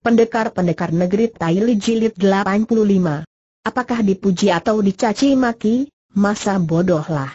Pendekar-pendekar negeri Taili Jilid 85. Apakah dipuji atau dicaci maki, masa bodohlah.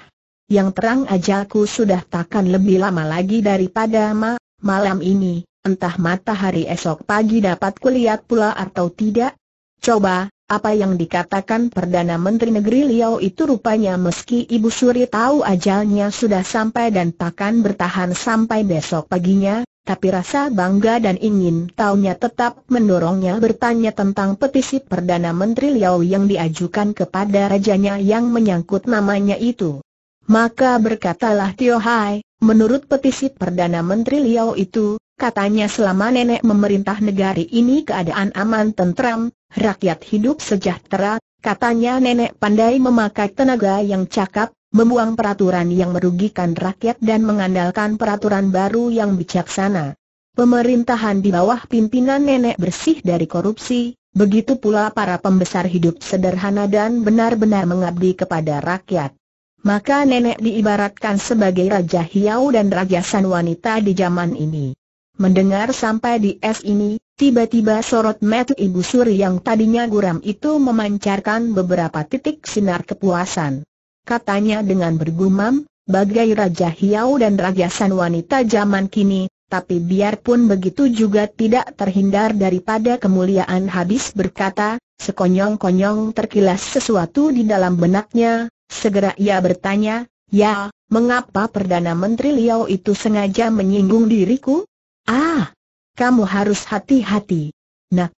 Yang terang ajalku sudah takkan lebih lama lagi daripada ma, malam ini, entah matahari esok pagi dapat kulihat pula atau tidak. Coba, apa yang dikatakan Perdana Menteri Negeri Liao itu rupanya meski Ibu Suri tahu ajalnya sudah sampai dan takkan bertahan sampai besok paginya, tapi rasa bangga dan ingin tahunya tetap mendorongnya bertanya tentang petisi Perdana Menteri Liao yang diajukan kepada rajanya yang menyangkut namanya itu. Maka berkatalah Tio Hai, menurut petisi Perdana Menteri Liao itu, katanya selama nenek memerintah negari ini keadaan aman tentram, rakyat hidup sejahtera, katanya nenek pandai memakai tenaga yang cakap, membuang peraturan yang merugikan rakyat dan mengandalkan peraturan baru yang bijaksana. Pemerintahan di bawah pimpinan nenek bersih dari korupsi, begitu pula para pembesar hidup sederhana dan benar-benar mengabdi kepada rakyat. Maka nenek diibaratkan sebagai Raja Hiau dan Raja San Wanita di zaman ini. Mendengar sampai di es ini, tiba-tiba sorot mata Ibu Suri yang tadinya guram itu memancarkan beberapa titik sinar kepuasan katanya dengan bergumam, bagai Raja Hiau dan san wanita zaman kini, tapi biarpun begitu juga tidak terhindar daripada kemuliaan habis berkata, sekonyong-konyong terkilas sesuatu di dalam benaknya, segera ia bertanya, ya, mengapa Perdana Menteri Liao itu sengaja menyinggung diriku? Ah, kamu harus hati-hati. Nah,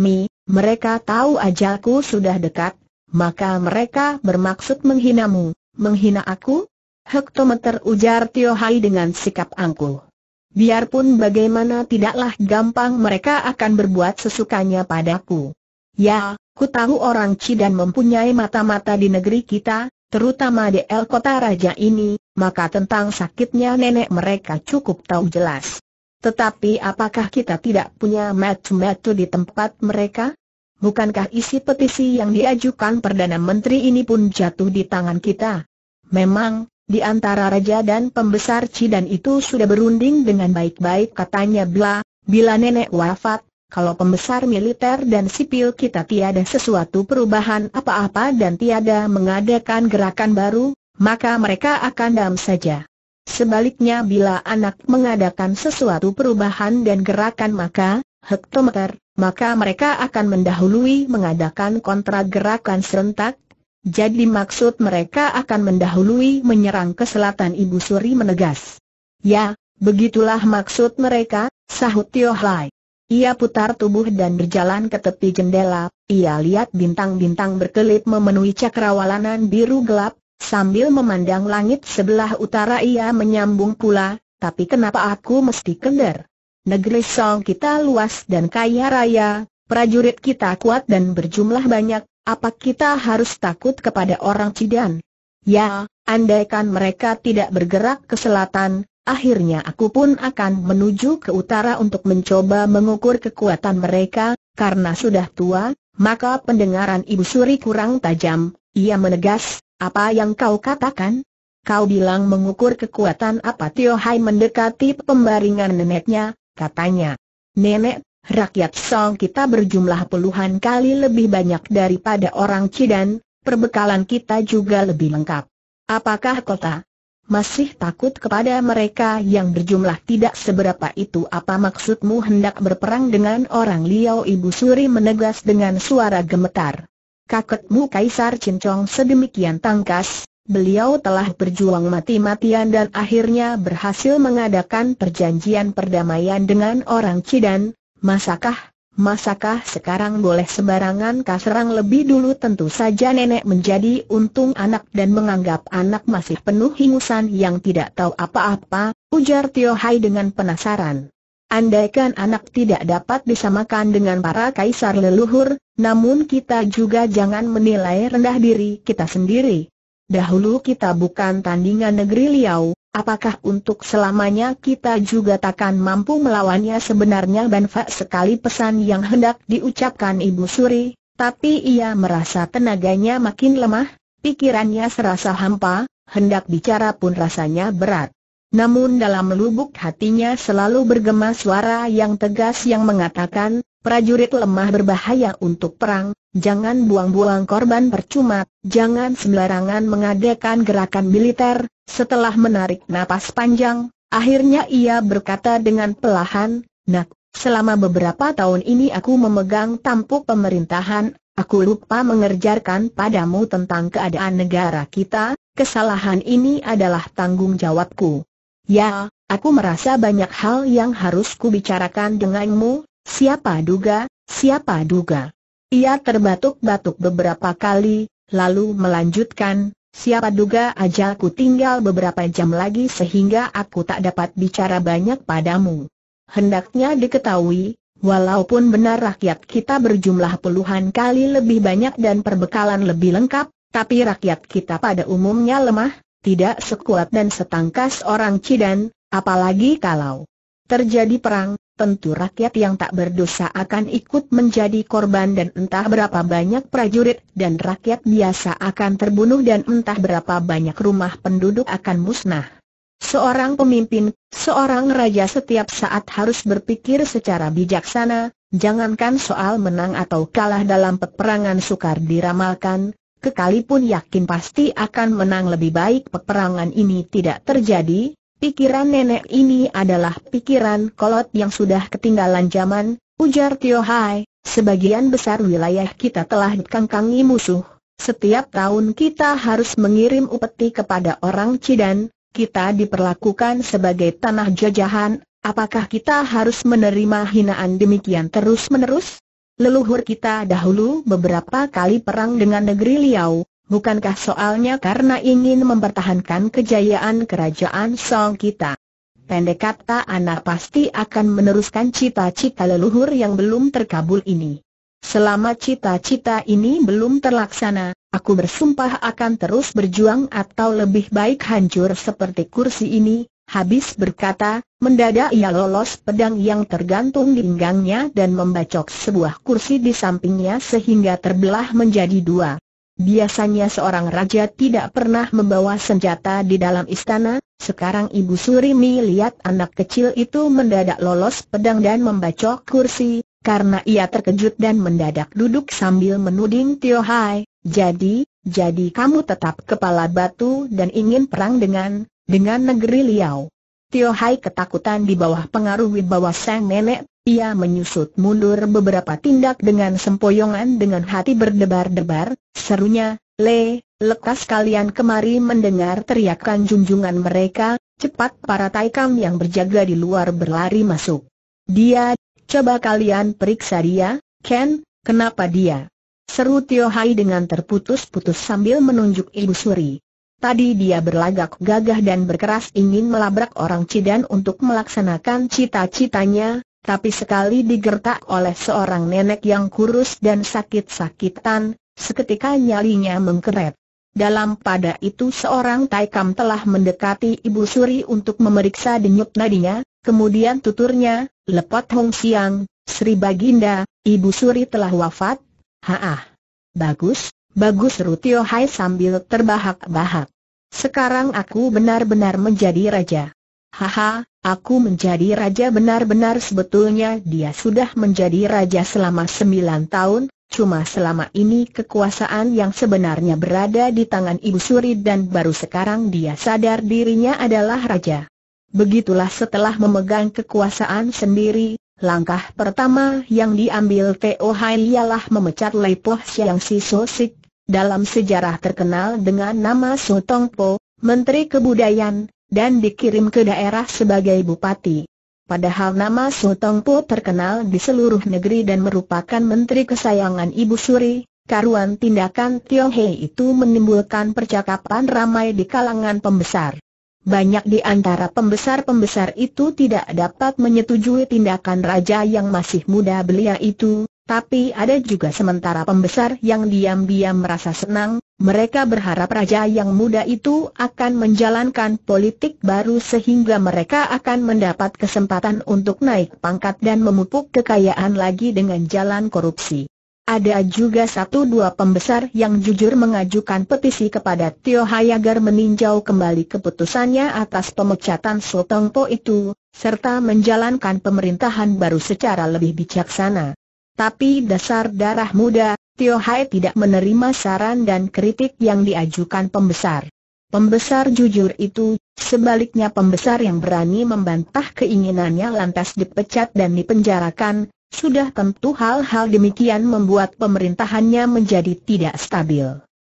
Mi, mereka tahu ajalku sudah dekat, maka mereka bermaksud menghinamu, menghina aku? Hektometer ujar Tio Hai dengan sikap angkuh. Biarpun bagaimana tidaklah gampang mereka akan berbuat sesukanya padaku. Ya, ku tahu orang dan mempunyai mata-mata di negeri kita, terutama di El Kota Raja ini, maka tentang sakitnya nenek mereka cukup tahu jelas. Tetapi apakah kita tidak punya metu-metu di tempat mereka? Bukankah isi petisi yang diajukan Perdana Menteri ini pun jatuh di tangan kita? Memang, di antara raja dan pembesar Cidan itu sudah berunding dengan baik-baik katanya Bla, bila nenek wafat, kalau pembesar militer dan sipil kita tiada sesuatu perubahan apa-apa dan tiada mengadakan gerakan baru, maka mereka akan dam saja. Sebaliknya bila anak mengadakan sesuatu perubahan dan gerakan maka, hektometer, maka mereka akan mendahului mengadakan kontra gerakan serentak. Jadi maksud mereka akan mendahului menyerang ke selatan Ibu Suri menegas. Ya, begitulah maksud mereka, sahut Tio Lai. Ia putar tubuh dan berjalan ke tepi jendela, ia lihat bintang-bintang berkelip memenuhi cakrawalanan biru gelap, sambil memandang langit sebelah utara ia menyambung pula, tapi kenapa aku mesti kender? Negeri Song kita luas dan kaya raya, prajurit kita kuat dan berjumlah banyak, apa kita harus takut kepada orang Cidan? Ya, andaikan mereka tidak bergerak ke selatan, Akhirnya aku pun akan menuju ke utara untuk mencoba mengukur kekuatan mereka, karena sudah tua, maka pendengaran Ibu Suri kurang tajam, ia menegas, apa yang kau katakan? Kau bilang mengukur kekuatan apa Tio Hai mendekati pembaringan neneknya, katanya. Nenek, rakyat Song kita berjumlah puluhan kali lebih banyak daripada orang Cidan, perbekalan kita juga lebih lengkap. Apakah kota masih takut kepada mereka yang berjumlah tidak seberapa itu apa maksudmu hendak berperang dengan orang Liao Ibu Suri menegas dengan suara gemetar. Kakekmu Kaisar Cincong sedemikian tangkas, Beliau telah berjuang mati-matian dan akhirnya berhasil mengadakan perjanjian perdamaian dengan orang Cidan, masakah, masakah sekarang boleh sembarangan kaserang lebih dulu tentu saja nenek menjadi untung anak dan menganggap anak masih penuh hingusan yang tidak tahu apa-apa, ujar Tio Hai dengan penasaran. Andaikan anak tidak dapat disamakan dengan para kaisar leluhur, namun kita juga jangan menilai rendah diri kita sendiri. Dahulu kita bukan tandingan negeri Liao, apakah untuk selamanya kita juga takkan mampu melawannya sebenarnya Banfa sekali pesan yang hendak diucapkan Ibu Suri, tapi ia merasa tenaganya makin lemah, pikirannya serasa hampa, hendak bicara pun rasanya berat. Namun dalam lubuk hatinya selalu bergema suara yang tegas yang mengatakan, Prajurit lemah berbahaya untuk perang, jangan buang-buang korban percuma, jangan sembarangan mengadakan gerakan militer. Setelah menarik napas panjang, akhirnya ia berkata dengan pelahan, Nak, selama beberapa tahun ini aku memegang tampuk pemerintahan, aku lupa mengerjakan padamu tentang keadaan negara kita, kesalahan ini adalah tanggung jawabku. Ya, aku merasa banyak hal yang harus kubicarakan denganmu, Siapa duga, siapa duga. Ia terbatuk-batuk beberapa kali, lalu melanjutkan, siapa duga ajalku tinggal beberapa jam lagi sehingga aku tak dapat bicara banyak padamu. Hendaknya diketahui, walaupun benar rakyat kita berjumlah puluhan kali lebih banyak dan perbekalan lebih lengkap, tapi rakyat kita pada umumnya lemah, tidak sekuat dan setangkas orang Cidan, apalagi kalau terjadi perang, tentu rakyat yang tak berdosa akan ikut menjadi korban dan entah berapa banyak prajurit dan rakyat biasa akan terbunuh dan entah berapa banyak rumah penduduk akan musnah. Seorang pemimpin, seorang raja setiap saat harus berpikir secara bijaksana, jangankan soal menang atau kalah dalam peperangan sukar diramalkan, kekalipun yakin pasti akan menang lebih baik peperangan ini tidak terjadi, Pikiran nenek ini adalah pikiran kolot yang sudah ketinggalan zaman, ujar Tio Hai, sebagian besar wilayah kita telah dikangkangi musuh. Setiap tahun kita harus mengirim upeti kepada orang Cidan, kita diperlakukan sebagai tanah jajahan, apakah kita harus menerima hinaan demikian terus-menerus? Leluhur kita dahulu beberapa kali perang dengan negeri Liao, bukankah soalnya karena ingin mempertahankan kejayaan kerajaan Song kita? Pendek kata anak pasti akan meneruskan cita-cita leluhur yang belum terkabul ini. Selama cita-cita ini belum terlaksana, aku bersumpah akan terus berjuang atau lebih baik hancur seperti kursi ini, habis berkata, mendadak ia lolos pedang yang tergantung di pinggangnya dan membacok sebuah kursi di sampingnya sehingga terbelah menjadi dua. Biasanya seorang raja tidak pernah membawa senjata di dalam istana, sekarang Ibu Surimi lihat anak kecil itu mendadak lolos pedang dan membacok kursi, karena ia terkejut dan mendadak duduk sambil menuding Tio Hai, jadi, jadi kamu tetap kepala batu dan ingin perang dengan, dengan negeri Liao. Tio Hai ketakutan di bawah pengaruh wibawa sang nenek, ia menyusut mundur beberapa tindak dengan sempoyongan dengan hati berdebar-debar, serunya, Le, lekas kalian kemari mendengar teriakan junjungan mereka, cepat para taikam yang berjaga di luar berlari masuk. Dia, coba kalian periksa dia, Ken, kenapa dia? Seru Tio Hai dengan terputus-putus sambil menunjuk Ibu Suri. Tadi dia berlagak gagah dan berkeras ingin melabrak orang Cidan untuk melaksanakan cita-citanya, tapi sekali digertak oleh seorang nenek yang kurus dan sakit-sakitan, seketika nyalinya mengkeret. Dalam pada itu seorang Taikam telah mendekati Ibu Suri untuk memeriksa denyut nadinya, kemudian tuturnya, Lepot Hong Siang, Sri Baginda, Ibu Suri telah wafat, haah. Bagus, bagus Rutio Hai sambil terbahak-bahak. Sekarang aku benar-benar menjadi raja. Haha, aku menjadi raja benar-benar sebetulnya dia sudah menjadi raja selama sembilan tahun, cuma selama ini kekuasaan yang sebenarnya berada di tangan Ibu Suri dan baru sekarang dia sadar dirinya adalah raja. Begitulah setelah memegang kekuasaan sendiri, langkah pertama yang diambil Teo Hai ialah memecat Lei Poh Siang Si Sosik dalam sejarah terkenal dengan nama Po, Menteri Kebudayaan, dan dikirim ke daerah sebagai bupati. Padahal nama Po terkenal di seluruh negeri dan merupakan menteri kesayangan Ibu Suri, karuan tindakan Tiong Hei itu menimbulkan percakapan ramai di kalangan pembesar. Banyak di antara pembesar-pembesar itu tidak dapat menyetujui tindakan raja yang masih muda belia itu, tapi ada juga sementara pembesar yang diam-diam merasa senang, mereka berharap raja yang muda itu akan menjalankan politik baru sehingga mereka akan mendapat kesempatan untuk naik pangkat dan memupuk kekayaan lagi dengan jalan korupsi. Ada juga satu dua pembesar yang jujur mengajukan petisi kepada Tio Hai agar meninjau kembali keputusannya atas pemecatan Po itu, serta menjalankan pemerintahan baru secara lebih bijaksana. Tapi dasar darah muda, Tio Hai tidak menerima saran dan kritik yang diajukan pembesar. Pembesar jujur itu, sebaliknya pembesar yang berani membantah keinginannya lantas dipecat dan dipenjarakan, sudah tentu hal-hal demikian membuat pemerintahannya menjadi tidak stabil.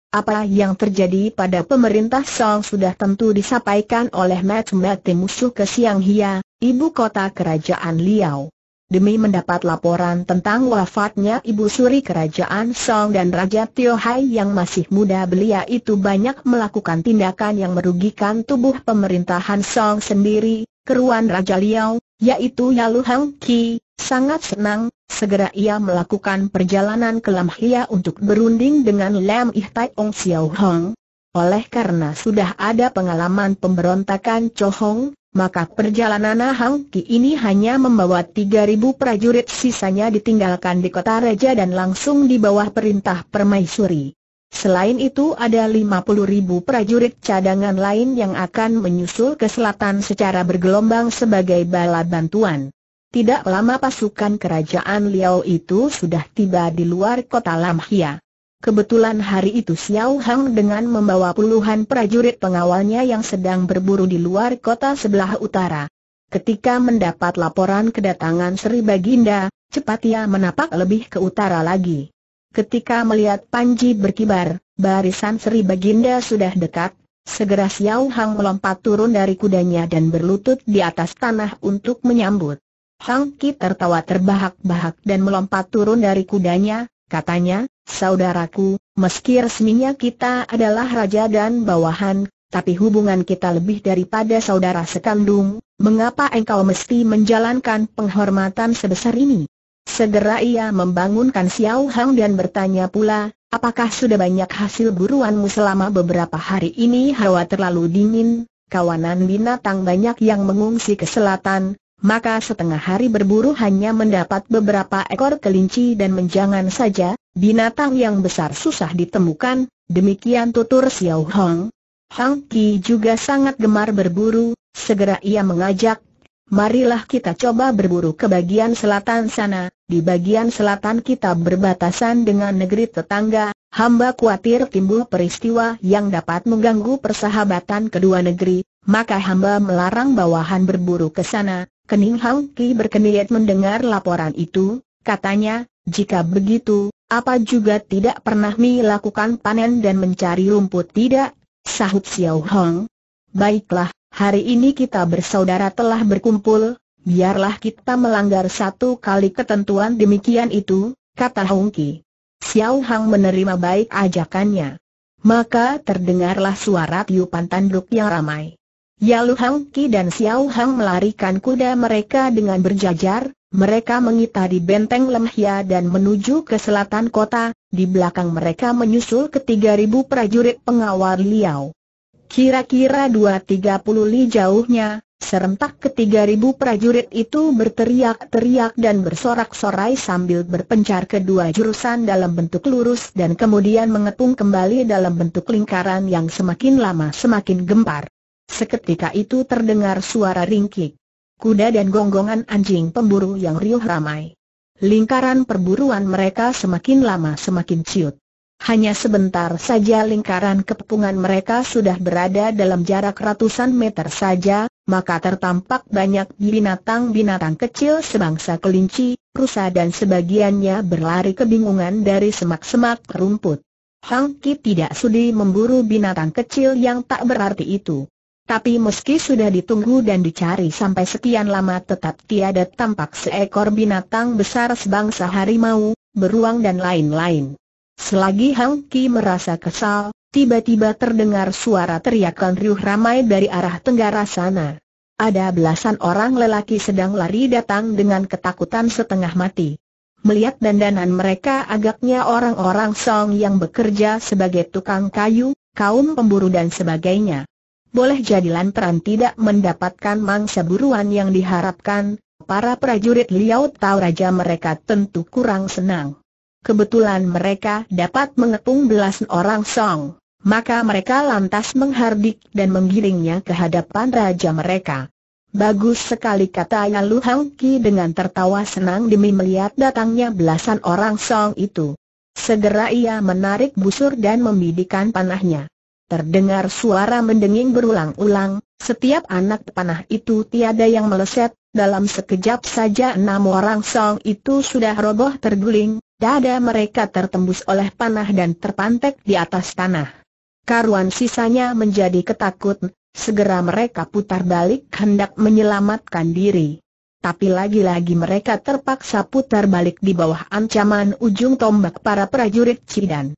Apa yang terjadi pada pemerintah Song sudah tentu disampaikan oleh Matt Matt musuh ke Siang Hia, ibu kota kerajaan Liao demi mendapat laporan tentang wafatnya Ibu Suri Kerajaan Song dan Raja Tio Hai yang masih muda belia itu banyak melakukan tindakan yang merugikan tubuh pemerintahan Song sendiri, keruan Raja Liao, yaitu Yalu Hang Ki, sangat senang, segera ia melakukan perjalanan ke Lam Hia untuk berunding dengan Lam Ih Tai Ong Xiao Hong. Oleh karena sudah ada pengalaman pemberontakan Chohong, maka perjalanan Hang Ki ini hanya membawa 3.000 prajurit sisanya ditinggalkan di kota Raja dan langsung di bawah perintah permaisuri. Selain itu ada 50.000 prajurit cadangan lain yang akan menyusul ke selatan secara bergelombang sebagai bala bantuan. Tidak lama pasukan kerajaan Liao itu sudah tiba di luar kota Lamhia. Kebetulan hari itu Xiao Hang dengan membawa puluhan prajurit pengawalnya yang sedang berburu di luar kota sebelah utara. Ketika mendapat laporan kedatangan Sri Baginda, cepat ia menapak lebih ke utara lagi. Ketika melihat Panji berkibar, barisan Sri Baginda sudah dekat, segera Xiao Hang melompat turun dari kudanya dan berlutut di atas tanah untuk menyambut. Hang Ki tertawa terbahak-bahak dan melompat turun dari kudanya, katanya, Saudaraku, meski resminya kita adalah raja dan bawahan, tapi hubungan kita lebih daripada saudara sekandung, mengapa engkau mesti menjalankan penghormatan sebesar ini? Segera ia membangunkan Xiao Hang dan bertanya pula, apakah sudah banyak hasil buruanmu selama beberapa hari ini hawa terlalu dingin, kawanan binatang banyak yang mengungsi ke selatan, maka setengah hari berburu hanya mendapat beberapa ekor kelinci dan menjangan saja, binatang yang besar susah ditemukan, demikian tutur Xiao Hong. Hang Ki juga sangat gemar berburu, segera ia mengajak, marilah kita coba berburu ke bagian selatan sana, di bagian selatan kita berbatasan dengan negeri tetangga, hamba khawatir timbul peristiwa yang dapat mengganggu persahabatan kedua negeri, maka hamba melarang bawahan berburu ke sana, Kening Hang Ki berkeniat mendengar laporan itu, katanya, jika begitu, apa juga tidak pernah Mi lakukan panen dan mencari rumput tidak? Sahut Xiao Hong. Baiklah, hari ini kita bersaudara telah berkumpul, biarlah kita melanggar satu kali ketentuan demikian itu, kata Hong Ki. Xiao Hong menerima baik ajakannya. Maka terdengarlah suara tiupan tanduk yang ramai. Yalu Hang Ki dan Xiao Hang melarikan kuda mereka dengan berjajar, mereka mengitari benteng Lemhia dan menuju ke selatan kota, di belakang mereka menyusul ke ribu prajurit pengawal Liao. Kira-kira tiga puluh li jauhnya, serentak ke ribu prajurit itu berteriak-teriak dan bersorak-sorai sambil berpencar kedua jurusan dalam bentuk lurus dan kemudian mengepung kembali dalam bentuk lingkaran yang semakin lama semakin gempar. Seketika itu terdengar suara ringkik. Kuda dan gonggongan anjing pemburu yang riuh ramai. Lingkaran perburuan mereka semakin lama semakin ciut. Hanya sebentar saja lingkaran kepungan mereka sudah berada dalam jarak ratusan meter saja, maka tertampak banyak binatang-binatang kecil sebangsa kelinci, rusa dan sebagiannya berlari kebingungan dari semak-semak rumput. Hang Ki tidak sudi memburu binatang kecil yang tak berarti itu. Tapi meski sudah ditunggu dan dicari sampai sekian lama tetap tiada tampak seekor binatang besar sebangsa harimau, beruang dan lain-lain. Selagi Hang Ki merasa kesal, tiba-tiba terdengar suara teriakan riuh ramai dari arah tenggara sana. Ada belasan orang lelaki sedang lari datang dengan ketakutan setengah mati. Melihat dandanan mereka agaknya orang-orang Song yang bekerja sebagai tukang kayu, kaum pemburu dan sebagainya boleh jadi lantaran tidak mendapatkan mangsa buruan yang diharapkan, para prajurit Liao Tau Raja mereka tentu kurang senang. Kebetulan mereka dapat mengepung belasan orang Song, maka mereka lantas menghardik dan menggiringnya ke hadapan raja mereka. Bagus sekali kata Yalu Hang Ki dengan tertawa senang demi melihat datangnya belasan orang Song itu. Segera ia menarik busur dan membidikan panahnya. Terdengar suara mendenging berulang-ulang, setiap anak panah itu tiada yang meleset, dalam sekejap saja enam orang song itu sudah roboh terguling, dada mereka tertembus oleh panah dan terpantek di atas tanah. Karuan sisanya menjadi ketakut, segera mereka putar balik hendak menyelamatkan diri. Tapi lagi-lagi mereka terpaksa putar balik di bawah ancaman ujung tombak para prajurit Cidan.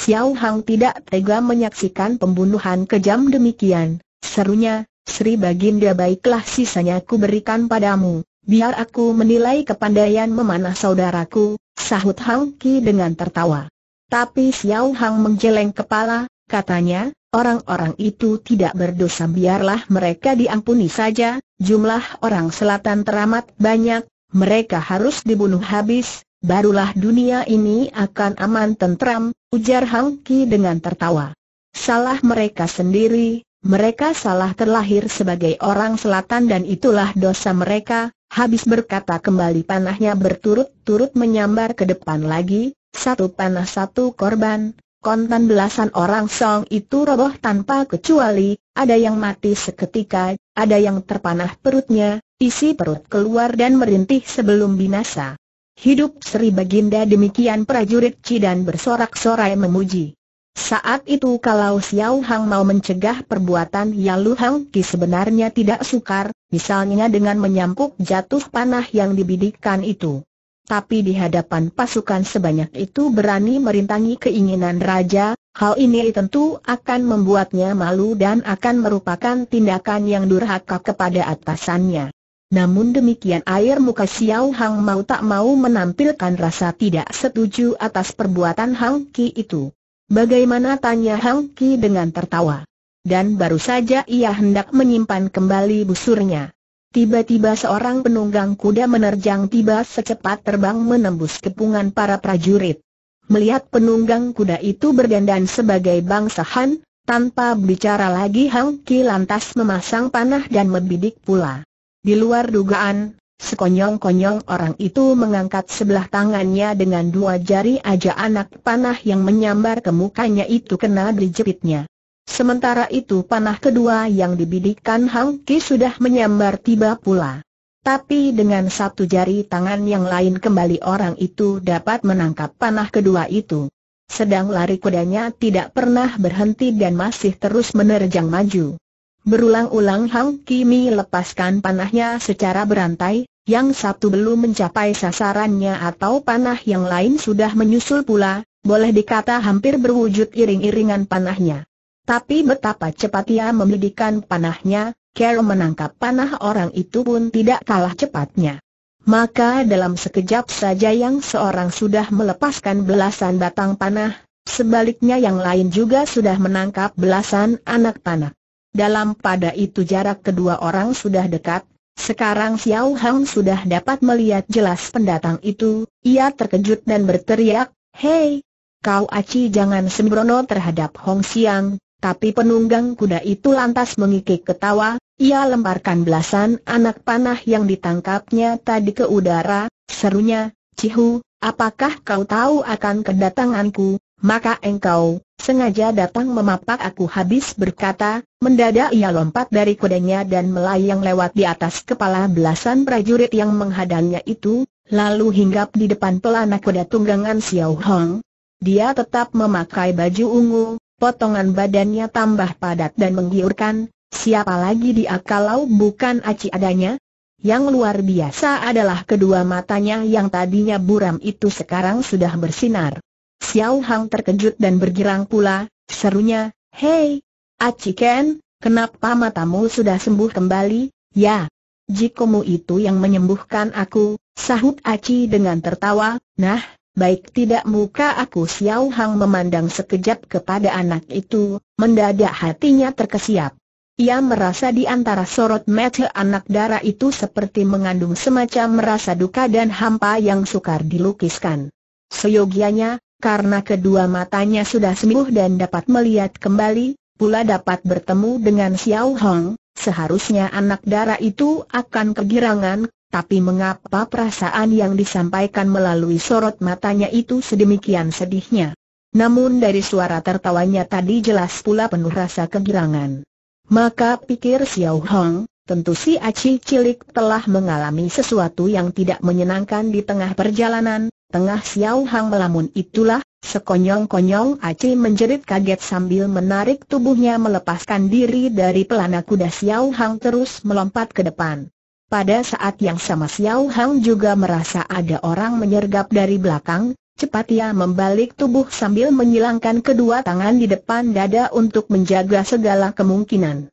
Xiao Hang tidak tega menyaksikan pembunuhan kejam demikian. Serunya, Sri Baginda baiklah sisanya ku berikan padamu. Biar aku menilai kepandaian memanah saudaraku, sahut Hang Ki dengan tertawa. Tapi Xiao Hang menjeleng kepala, katanya, orang-orang itu tidak berdosa biarlah mereka diampuni saja, jumlah orang selatan teramat banyak, mereka harus dibunuh habis, barulah dunia ini akan aman tentram, ujar Hang Ki dengan tertawa. Salah mereka sendiri, mereka salah terlahir sebagai orang selatan dan itulah dosa mereka, habis berkata kembali panahnya berturut-turut menyambar ke depan lagi, satu panah satu korban, kontan belasan orang song itu roboh tanpa kecuali, ada yang mati seketika, ada yang terpanah perutnya, isi perut keluar dan merintih sebelum binasa. Hidup Sri Baginda demikian prajurit Cidan bersorak-sorai memuji. Saat itu kalau Xiao Hang mau mencegah perbuatan Yalu Hang Ki sebenarnya tidak sukar, misalnya dengan menyampuk jatuh panah yang dibidikkan itu. Tapi di hadapan pasukan sebanyak itu berani merintangi keinginan raja, hal ini tentu akan membuatnya malu dan akan merupakan tindakan yang durhaka kepada atasannya. Namun demikian air muka Xiao Hang mau tak mau menampilkan rasa tidak setuju atas perbuatan Hang Ki itu. Bagaimana tanya Hang Ki dengan tertawa. Dan baru saja ia hendak menyimpan kembali busurnya. Tiba-tiba seorang penunggang kuda menerjang tiba secepat terbang menembus kepungan para prajurit. Melihat penunggang kuda itu berdandan sebagai bangsa Han, tanpa bicara lagi Hang Ki lantas memasang panah dan membidik pula. Di luar dugaan, sekonyong-konyong orang itu mengangkat sebelah tangannya dengan dua jari aja anak panah yang menyambar ke mukanya itu kena dijepitnya. Sementara itu panah kedua yang dibidikkan Hang Ki sudah menyambar tiba pula. Tapi dengan satu jari tangan yang lain kembali orang itu dapat menangkap panah kedua itu. Sedang lari kudanya tidak pernah berhenti dan masih terus menerjang maju. Berulang-ulang Hang Kimi lepaskan panahnya secara berantai, yang satu belum mencapai sasarannya atau panah yang lain sudah menyusul pula, boleh dikata hampir berwujud iring-iringan panahnya. Tapi betapa cepat ia membidikan panahnya, Carol menangkap panah orang itu pun tidak kalah cepatnya. Maka dalam sekejap saja yang seorang sudah melepaskan belasan batang panah, sebaliknya yang lain juga sudah menangkap belasan anak panah. Dalam pada itu jarak kedua orang sudah dekat, sekarang Xiao Hang sudah dapat melihat jelas pendatang itu, ia terkejut dan berteriak, Hei, kau aci jangan sembrono terhadap Hong Xiang, tapi penunggang kuda itu lantas mengikik ketawa, ia lemparkan belasan anak panah yang ditangkapnya tadi ke udara, serunya, Cihu, apakah kau tahu akan kedatanganku, maka engkau, sengaja datang memapak aku habis berkata, mendadak ia lompat dari kudanya dan melayang lewat di atas kepala belasan prajurit yang menghadangnya itu, lalu hinggap di depan pelana kuda tunggangan Xiao Hong. Dia tetap memakai baju ungu, potongan badannya tambah padat dan menggiurkan, siapa lagi dia kalau bukan aci adanya? Yang luar biasa adalah kedua matanya yang tadinya buram itu sekarang sudah bersinar. Xiao Hang terkejut dan bergirang pula, serunya, Hei, Aci Ken, kenapa matamu sudah sembuh kembali? Ya, jikomu itu yang menyembuhkan aku, sahut Aci dengan tertawa, nah, baik tidak muka aku Xiao Hang memandang sekejap kepada anak itu, mendadak hatinya terkesiap. Ia merasa di antara sorot mata anak dara itu seperti mengandung semacam merasa duka dan hampa yang sukar dilukiskan. Seyogianya, karena kedua matanya sudah sembuh dan dapat melihat kembali, pula dapat bertemu dengan Xiao Hong, seharusnya anak darah itu akan kegirangan, tapi mengapa perasaan yang disampaikan melalui sorot matanya itu sedemikian sedihnya? Namun dari suara tertawanya tadi jelas pula penuh rasa kegirangan. Maka pikir Xiao Hong, Tentu si Aci Cilik telah mengalami sesuatu yang tidak menyenangkan di tengah perjalanan, tengah Xiao Hang melamun itulah, sekonyong-konyong Aci menjerit kaget sambil menarik tubuhnya melepaskan diri dari pelana kuda Xiao Hang terus melompat ke depan. Pada saat yang sama Xiao Hang juga merasa ada orang menyergap dari belakang, cepat ia membalik tubuh sambil menyilangkan kedua tangan di depan dada untuk menjaga segala kemungkinan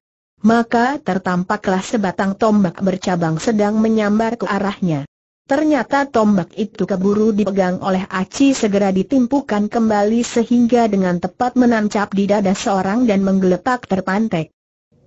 maka tertampaklah sebatang tombak bercabang sedang menyambar ke arahnya. Ternyata tombak itu keburu dipegang oleh Aci segera ditimpukan kembali sehingga dengan tepat menancap di dada seorang dan menggeletak terpantek.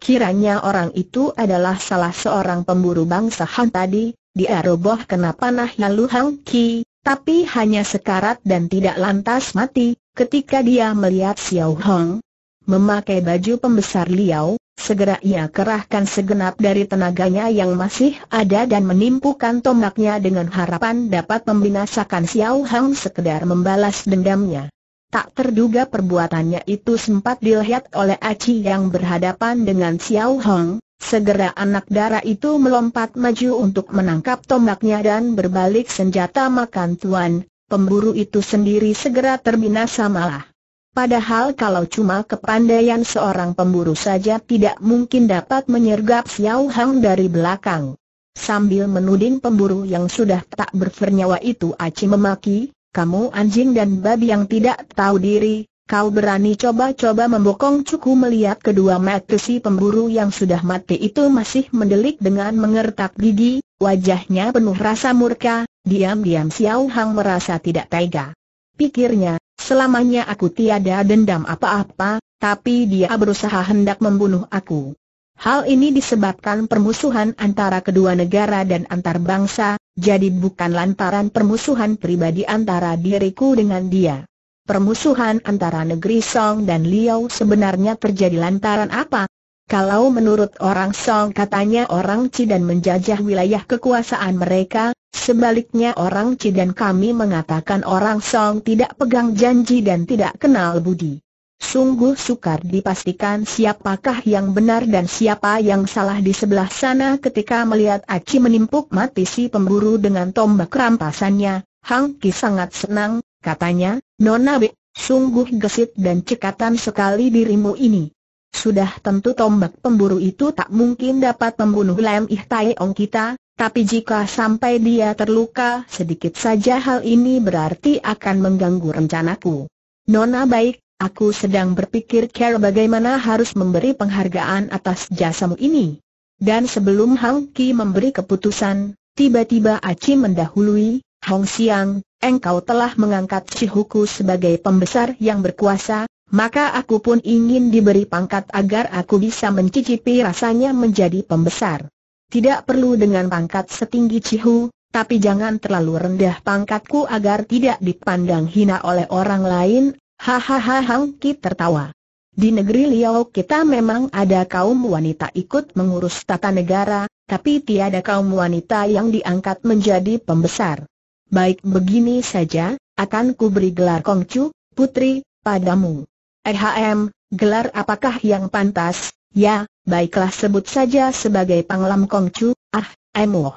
Kiranya orang itu adalah salah seorang pemburu bangsa Han tadi, dia roboh kena panah lalu Hang Ki, tapi hanya sekarat dan tidak lantas mati, ketika dia melihat Xiao Hong memakai baju pembesar Liao, Segera ia kerahkan segenap dari tenaganya yang masih ada dan menimpukan tombaknya dengan harapan dapat membinasakan Xiao Hang sekedar membalas dendamnya. Tak terduga perbuatannya itu sempat dilihat oleh Aci yang berhadapan dengan Xiao Hang, segera anak darah itu melompat maju untuk menangkap tombaknya dan berbalik senjata makan tuan, pemburu itu sendiri segera terbinasa malah. Padahal kalau cuma kepandaian seorang pemburu saja tidak mungkin dapat menyergap Xiao Hang dari belakang. Sambil menuding pemburu yang sudah tak bernyawa itu Aci memaki, kamu anjing dan babi yang tidak tahu diri, kau berani coba-coba membokong cuku melihat kedua mata si pemburu yang sudah mati itu masih mendelik dengan mengertak gigi, wajahnya penuh rasa murka, diam-diam Xiao Hang merasa tidak tega. Pikirnya, Selamanya aku tiada dendam apa-apa, tapi dia berusaha hendak membunuh aku. Hal ini disebabkan permusuhan antara kedua negara dan antar bangsa, jadi bukan lantaran permusuhan pribadi antara diriku dengan dia. Permusuhan antara negeri Song dan Liao sebenarnya terjadi lantaran apa? Kalau menurut orang Song katanya orang dan menjajah wilayah kekuasaan mereka, sebaliknya orang dan kami mengatakan orang Song tidak pegang janji dan tidak kenal budi. Sungguh sukar dipastikan siapakah yang benar dan siapa yang salah di sebelah sana ketika melihat Aci menimpuk mati si pemburu dengan tombak rampasannya. Hang Ki sangat senang, katanya, Nona B, sungguh gesit dan cekatan sekali dirimu ini. Sudah tentu tombak pemburu itu tak mungkin dapat membunuh Lam Ih ong kita, tapi jika sampai dia terluka sedikit saja hal ini berarti akan mengganggu rencanaku. Nona baik, aku sedang berpikir cara bagaimana harus memberi penghargaan atas jasamu ini. Dan sebelum Hang Ki memberi keputusan, tiba-tiba Aci mendahului, Hong Siang, engkau telah mengangkat sihuku sebagai pembesar yang berkuasa, maka aku pun ingin diberi pangkat agar aku bisa mencicipi rasanya menjadi pembesar. Tidak perlu dengan pangkat setinggi Cihu, tapi jangan terlalu rendah pangkatku agar tidak dipandang hina oleh orang lain, hahaha Hang Ki tertawa. Di negeri Liao kita memang ada kaum wanita ikut mengurus tata negara, tapi tiada kaum wanita yang diangkat menjadi pembesar. Baik begini saja, akan kuberi gelar Kongcu, Putri, padamu. Rhm, gelar apakah yang pantas? Ya, baiklah sebut saja sebagai Panglam Kongcu, ah, Emoh.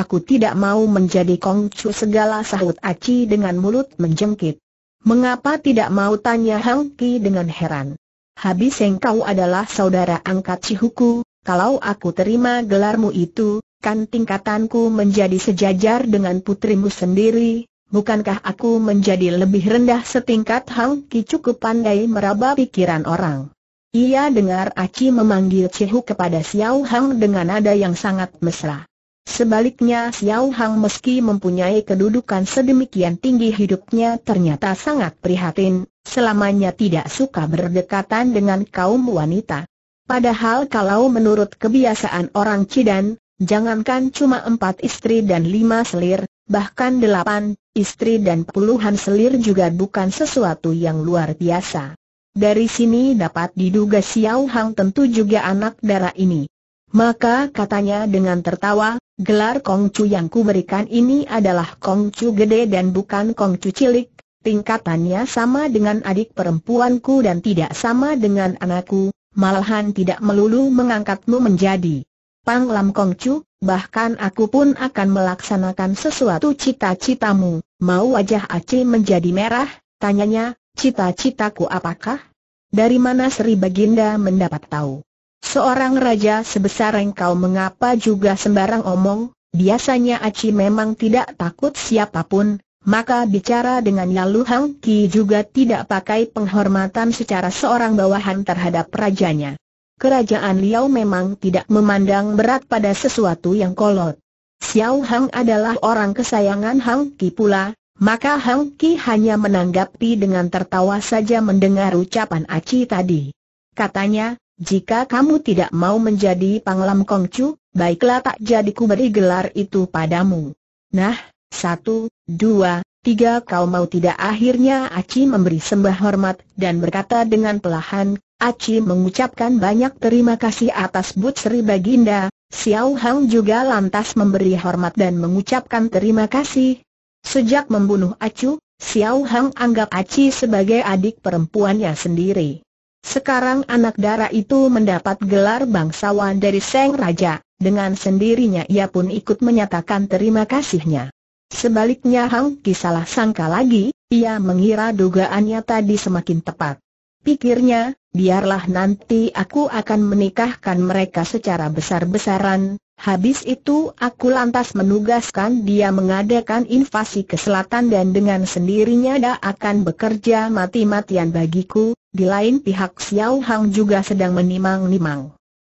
Aku tidak mau menjadi Kongcu segala sahut Aci dengan mulut menjengkit. Mengapa tidak mau tanya Hang Ki dengan heran? Habis engkau adalah saudara angkat Cihuku, kalau aku terima gelarmu itu, kan tingkatanku menjadi sejajar dengan putrimu sendiri, bukankah aku menjadi lebih rendah setingkat Hang Ki cukup pandai meraba pikiran orang. Ia dengar Aci memanggil Cihu kepada Xiao Hang dengan nada yang sangat mesra. Sebaliknya Xiao Hang meski mempunyai kedudukan sedemikian tinggi hidupnya ternyata sangat prihatin, selamanya tidak suka berdekatan dengan kaum wanita. Padahal kalau menurut kebiasaan orang Cidan, jangankan cuma empat istri dan lima selir, bahkan delapan, istri dan puluhan selir juga bukan sesuatu yang luar biasa. Dari sini dapat diduga Xiao Hang tentu juga anak darah ini. Maka katanya dengan tertawa, gelar Kongcu yang kuberikan ini adalah Kongcu gede dan bukan Kongcu cilik, tingkatannya sama dengan adik perempuanku dan tidak sama dengan anakku, malahan tidak melulu mengangkatmu menjadi Pang Lam Kong Chu, bahkan aku pun akan melaksanakan sesuatu cita-citamu. Mau wajah Aci menjadi merah, tanyanya, cita-citaku apakah? Dari mana Sri Baginda mendapat tahu? Seorang raja sebesar engkau mengapa juga sembarang omong, biasanya Aci memang tidak takut siapapun, maka bicara dengan Yalu Hang Ki juga tidak pakai penghormatan secara seorang bawahan terhadap rajanya kerajaan Liao memang tidak memandang berat pada sesuatu yang kolot. Xiao Hang adalah orang kesayangan Hang Ki pula, maka Hang Ki hanya menanggapi dengan tertawa saja mendengar ucapan Aci tadi. Katanya, jika kamu tidak mau menjadi panglam Kongcu, baiklah tak jadi ku beri gelar itu padamu. Nah, satu, dua, tiga kau mau tidak akhirnya Aci memberi sembah hormat dan berkata dengan pelahan, Aci mengucapkan banyak terima kasih atas Sri Baginda, Xiao Hang juga lantas memberi hormat dan mengucapkan terima kasih. Sejak membunuh Acu, Xiao Hang anggap Aci sebagai adik perempuannya sendiri. Sekarang anak dara itu mendapat gelar bangsawan dari Seng Raja, dengan sendirinya ia pun ikut menyatakan terima kasihnya. Sebaliknya Hang Ki sangka lagi, ia mengira dugaannya tadi semakin tepat pikirnya, biarlah nanti aku akan menikahkan mereka secara besar-besaran, habis itu aku lantas menugaskan dia mengadakan invasi ke selatan dan dengan sendirinya dia akan bekerja mati-matian bagiku, di lain pihak Xiao Hang juga sedang menimang-nimang.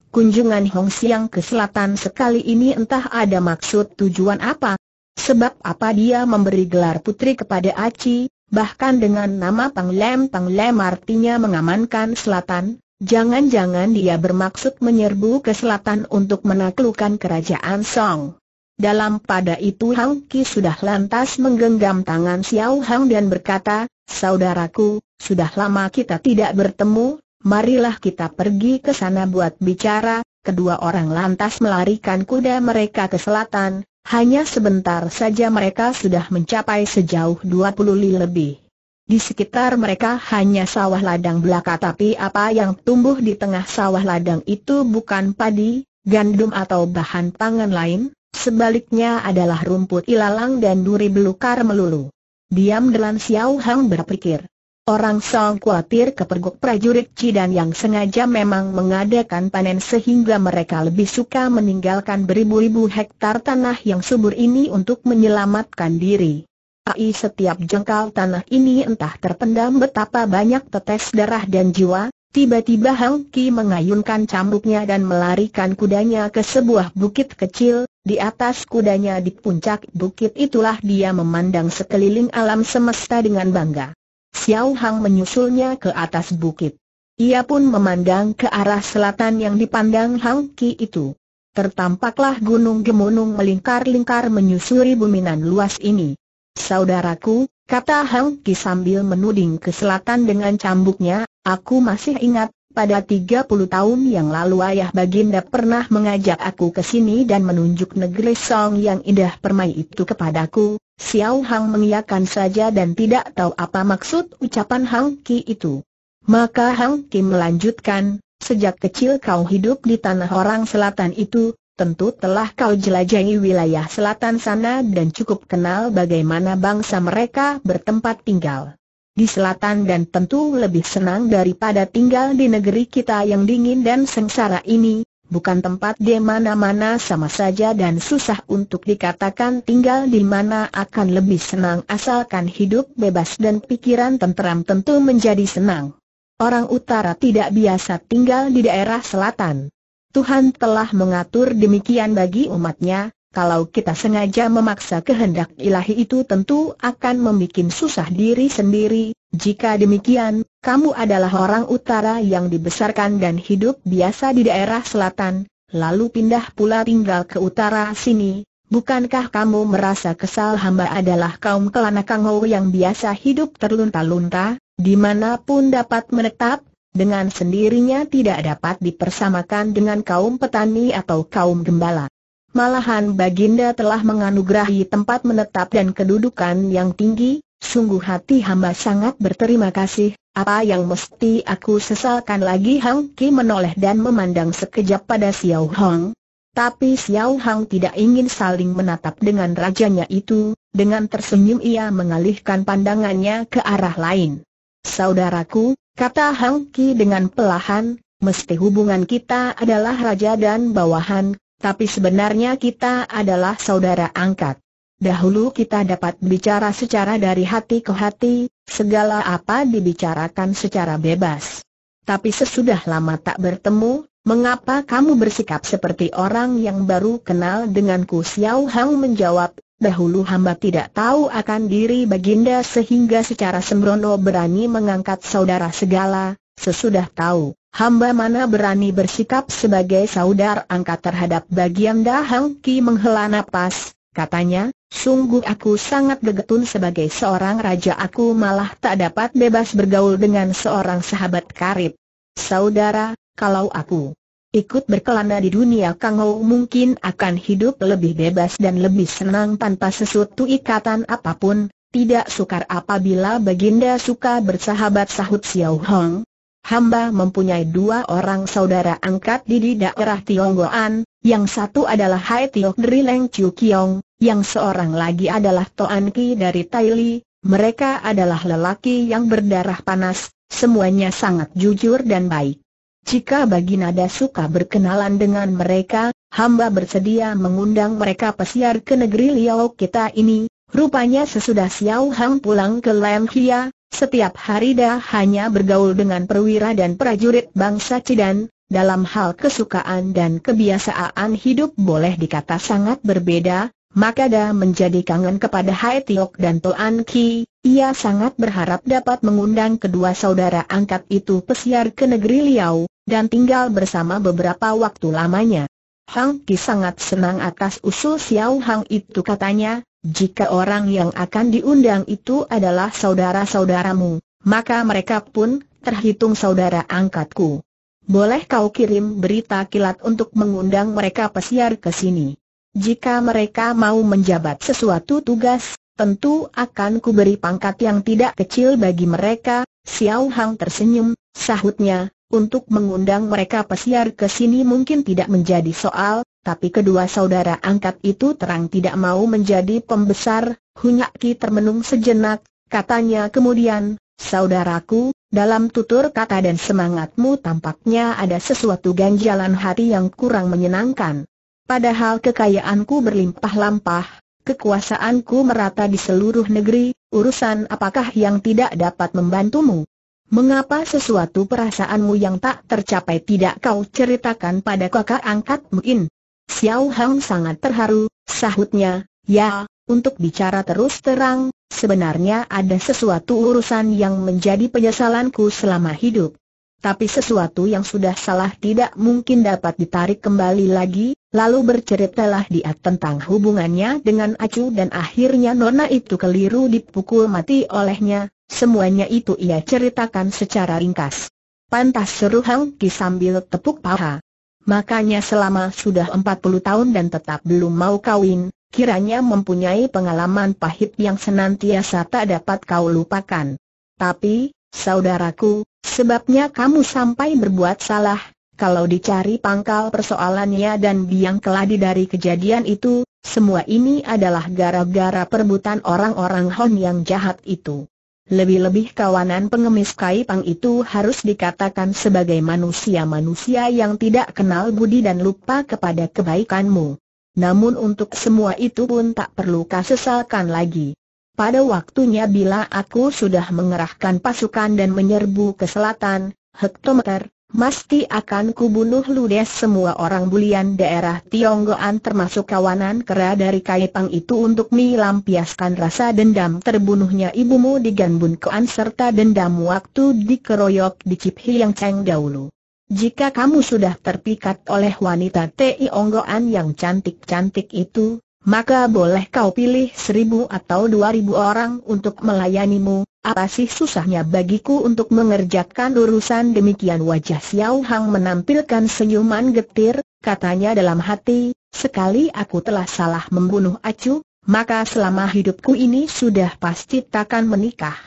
Kunjungan Hong Xiang ke selatan sekali ini entah ada maksud tujuan apa, Sebab apa dia memberi gelar putri kepada Aci, bahkan dengan nama Panglem Panglem artinya mengamankan selatan, jangan-jangan dia bermaksud menyerbu ke selatan untuk menaklukkan kerajaan Song. Dalam pada itu Hang Ki sudah lantas menggenggam tangan Xiao Hang dan berkata, Saudaraku, sudah lama kita tidak bertemu, marilah kita pergi ke sana buat bicara, kedua orang lantas melarikan kuda mereka ke selatan, hanya sebentar saja mereka sudah mencapai sejauh 20 li lebih. Di sekitar mereka hanya sawah ladang belaka tapi apa yang tumbuh di tengah sawah ladang itu bukan padi, gandum atau bahan pangan lain, sebaliknya adalah rumput ilalang dan duri belukar melulu. Diam Delan Xiao Hang berpikir. Orang Song khawatir kepergok prajurit Cidan yang sengaja memang mengadakan panen sehingga mereka lebih suka meninggalkan beribu-ribu hektar tanah yang subur ini untuk menyelamatkan diri. Ai setiap jengkal tanah ini entah terpendam betapa banyak tetes darah dan jiwa, tiba-tiba Hang Ki mengayunkan cambuknya dan melarikan kudanya ke sebuah bukit kecil, di atas kudanya di puncak bukit itulah dia memandang sekeliling alam semesta dengan bangga. Xiao Hang menyusulnya ke atas bukit. Ia pun memandang ke arah selatan yang dipandang Hang Ki itu. Tertampaklah gunung gemunung melingkar-lingkar menyusuri buminan luas ini. Saudaraku, kata Hang Ki sambil menuding ke selatan dengan cambuknya, aku masih ingat, pada 30 tahun yang lalu ayah baginda pernah mengajak aku ke sini dan menunjuk negeri Song yang indah permai itu kepadaku, Xiao Hang mengiyakan saja dan tidak tahu apa maksud ucapan Hang Ki itu. Maka Hang Ki melanjutkan, sejak kecil kau hidup di tanah orang selatan itu, tentu telah kau jelajahi wilayah selatan sana dan cukup kenal bagaimana bangsa mereka bertempat tinggal di selatan dan tentu lebih senang daripada tinggal di negeri kita yang dingin dan sengsara ini, bukan tempat di mana-mana sama saja dan susah untuk dikatakan tinggal di mana akan lebih senang asalkan hidup bebas dan pikiran tenteram tentu menjadi senang. Orang utara tidak biasa tinggal di daerah selatan. Tuhan telah mengatur demikian bagi umatnya, kalau kita sengaja memaksa kehendak ilahi itu tentu akan membuat susah diri sendiri. Jika demikian, kamu adalah orang utara yang dibesarkan dan hidup biasa di daerah selatan, lalu pindah pula tinggal ke utara sini. Bukankah kamu merasa kesal hamba adalah kaum kelana kangau yang biasa hidup terlunta-lunta, dimanapun dapat menetap, dengan sendirinya tidak dapat dipersamakan dengan kaum petani atau kaum gembala. Malahan Baginda telah menganugerahi tempat menetap dan kedudukan yang tinggi, sungguh hati hamba sangat berterima kasih, apa yang mesti aku sesalkan lagi Hang Ki menoleh dan memandang sekejap pada Xiao Hong. Tapi Xiao Hong tidak ingin saling menatap dengan rajanya itu, dengan tersenyum ia mengalihkan pandangannya ke arah lain. Saudaraku, kata Hang Ki dengan pelahan, mesti hubungan kita adalah raja dan bawahan, tapi sebenarnya kita adalah saudara angkat. Dahulu kita dapat bicara secara dari hati ke hati, segala apa dibicarakan secara bebas. Tapi sesudah lama tak bertemu, mengapa kamu bersikap seperti orang yang baru kenal denganku? Xiao Hang menjawab, dahulu hamba tidak tahu akan diri baginda sehingga secara sembrono berani mengangkat saudara segala, sesudah tahu hamba mana berani bersikap sebagai saudar angkat terhadap bagian dahang ki menghela nafas, katanya, sungguh aku sangat gegetun sebagai seorang raja aku malah tak dapat bebas bergaul dengan seorang sahabat karib. Saudara, kalau aku ikut berkelana di dunia kangau mungkin akan hidup lebih bebas dan lebih senang tanpa sesuatu ikatan apapun, tidak sukar apabila Baginda suka bersahabat sahut Xiao Hong, hamba mempunyai dua orang saudara angkat di daerah Tionggoan, yang satu adalah Hai Tiok dari Leng Chiu Kiong, yang seorang lagi adalah Toan Ki dari Taili, mereka adalah lelaki yang berdarah panas, semuanya sangat jujur dan baik. Jika Baginda suka berkenalan dengan mereka, hamba bersedia mengundang mereka pesiar ke negeri Liao kita ini, Rupanya sesudah Xiao Hang pulang ke Lam Kia, setiap hari dia hanya bergaul dengan perwira dan prajurit bangsa Cidan, dalam hal kesukaan dan kebiasaan hidup boleh dikata sangat berbeda, maka dia menjadi kangen kepada Hai Tiok dan Toan Ki, ia sangat berharap dapat mengundang kedua saudara angkat itu pesiar ke negeri Liao, dan tinggal bersama beberapa waktu lamanya. Hang Ki sangat senang atas usul Xiao Hang itu katanya, jika orang yang akan diundang itu adalah saudara-saudaramu, maka mereka pun terhitung saudara angkatku. Boleh kau kirim berita kilat untuk mengundang mereka pesiar ke sini. Jika mereka mau menjabat sesuatu tugas, tentu akan kuberi pangkat yang tidak kecil bagi mereka. Xiao Hang tersenyum, sahutnya, untuk mengundang mereka pesiar ke sini mungkin tidak menjadi soal, tapi kedua saudara angkat itu terang tidak mau menjadi pembesar, Hunyak Ki termenung sejenak, katanya kemudian, Saudaraku, dalam tutur kata dan semangatmu tampaknya ada sesuatu ganjalan hati yang kurang menyenangkan. Padahal kekayaanku berlimpah-lampah, kekuasaanku merata di seluruh negeri, urusan apakah yang tidak dapat membantumu? Mengapa sesuatu perasaanmu yang tak tercapai tidak kau ceritakan pada kakak angkatmu in? Xiao Hang sangat terharu, sahutnya, ya, untuk bicara terus terang, sebenarnya ada sesuatu urusan yang menjadi penyesalanku selama hidup. Tapi sesuatu yang sudah salah tidak mungkin dapat ditarik kembali lagi, lalu berceritalah dia tentang hubungannya dengan Acu dan akhirnya Nona itu keliru dipukul mati olehnya, semuanya itu ia ceritakan secara ringkas. Pantas seru Hang Ki sambil tepuk paha. Makanya selama sudah 40 tahun dan tetap belum mau kawin, kiranya mempunyai pengalaman pahit yang senantiasa tak dapat kau lupakan. Tapi, saudaraku, sebabnya kamu sampai berbuat salah, kalau dicari pangkal persoalannya dan biang keladi dari kejadian itu, semua ini adalah gara-gara perbutan orang-orang Hon yang jahat itu. Lebih-lebih kawanan pengemis Kaipang itu harus dikatakan sebagai manusia-manusia yang tidak kenal budi dan lupa kepada kebaikanmu. Namun untuk semua itu pun tak perlu kau sesalkan lagi. Pada waktunya bila aku sudah mengerahkan pasukan dan menyerbu ke selatan, hektometer, Mesti akan kubunuh ludes semua orang bulian daerah Tionggoan termasuk kawanan kera dari Kaipang itu untuk melampiaskan rasa dendam terbunuhnya ibumu di Ganbun Koan serta dendam waktu dikeroyok di Cip Hiang Cheng dahulu. Jika kamu sudah terpikat oleh wanita Tionggoan yang cantik-cantik itu, maka boleh kau pilih seribu atau dua ribu orang untuk melayanimu, apa sih susahnya bagiku untuk mengerjakan urusan demikian wajah Xiao Hang menampilkan senyuman getir, katanya dalam hati, sekali aku telah salah membunuh Acu, maka selama hidupku ini sudah pasti takkan menikah.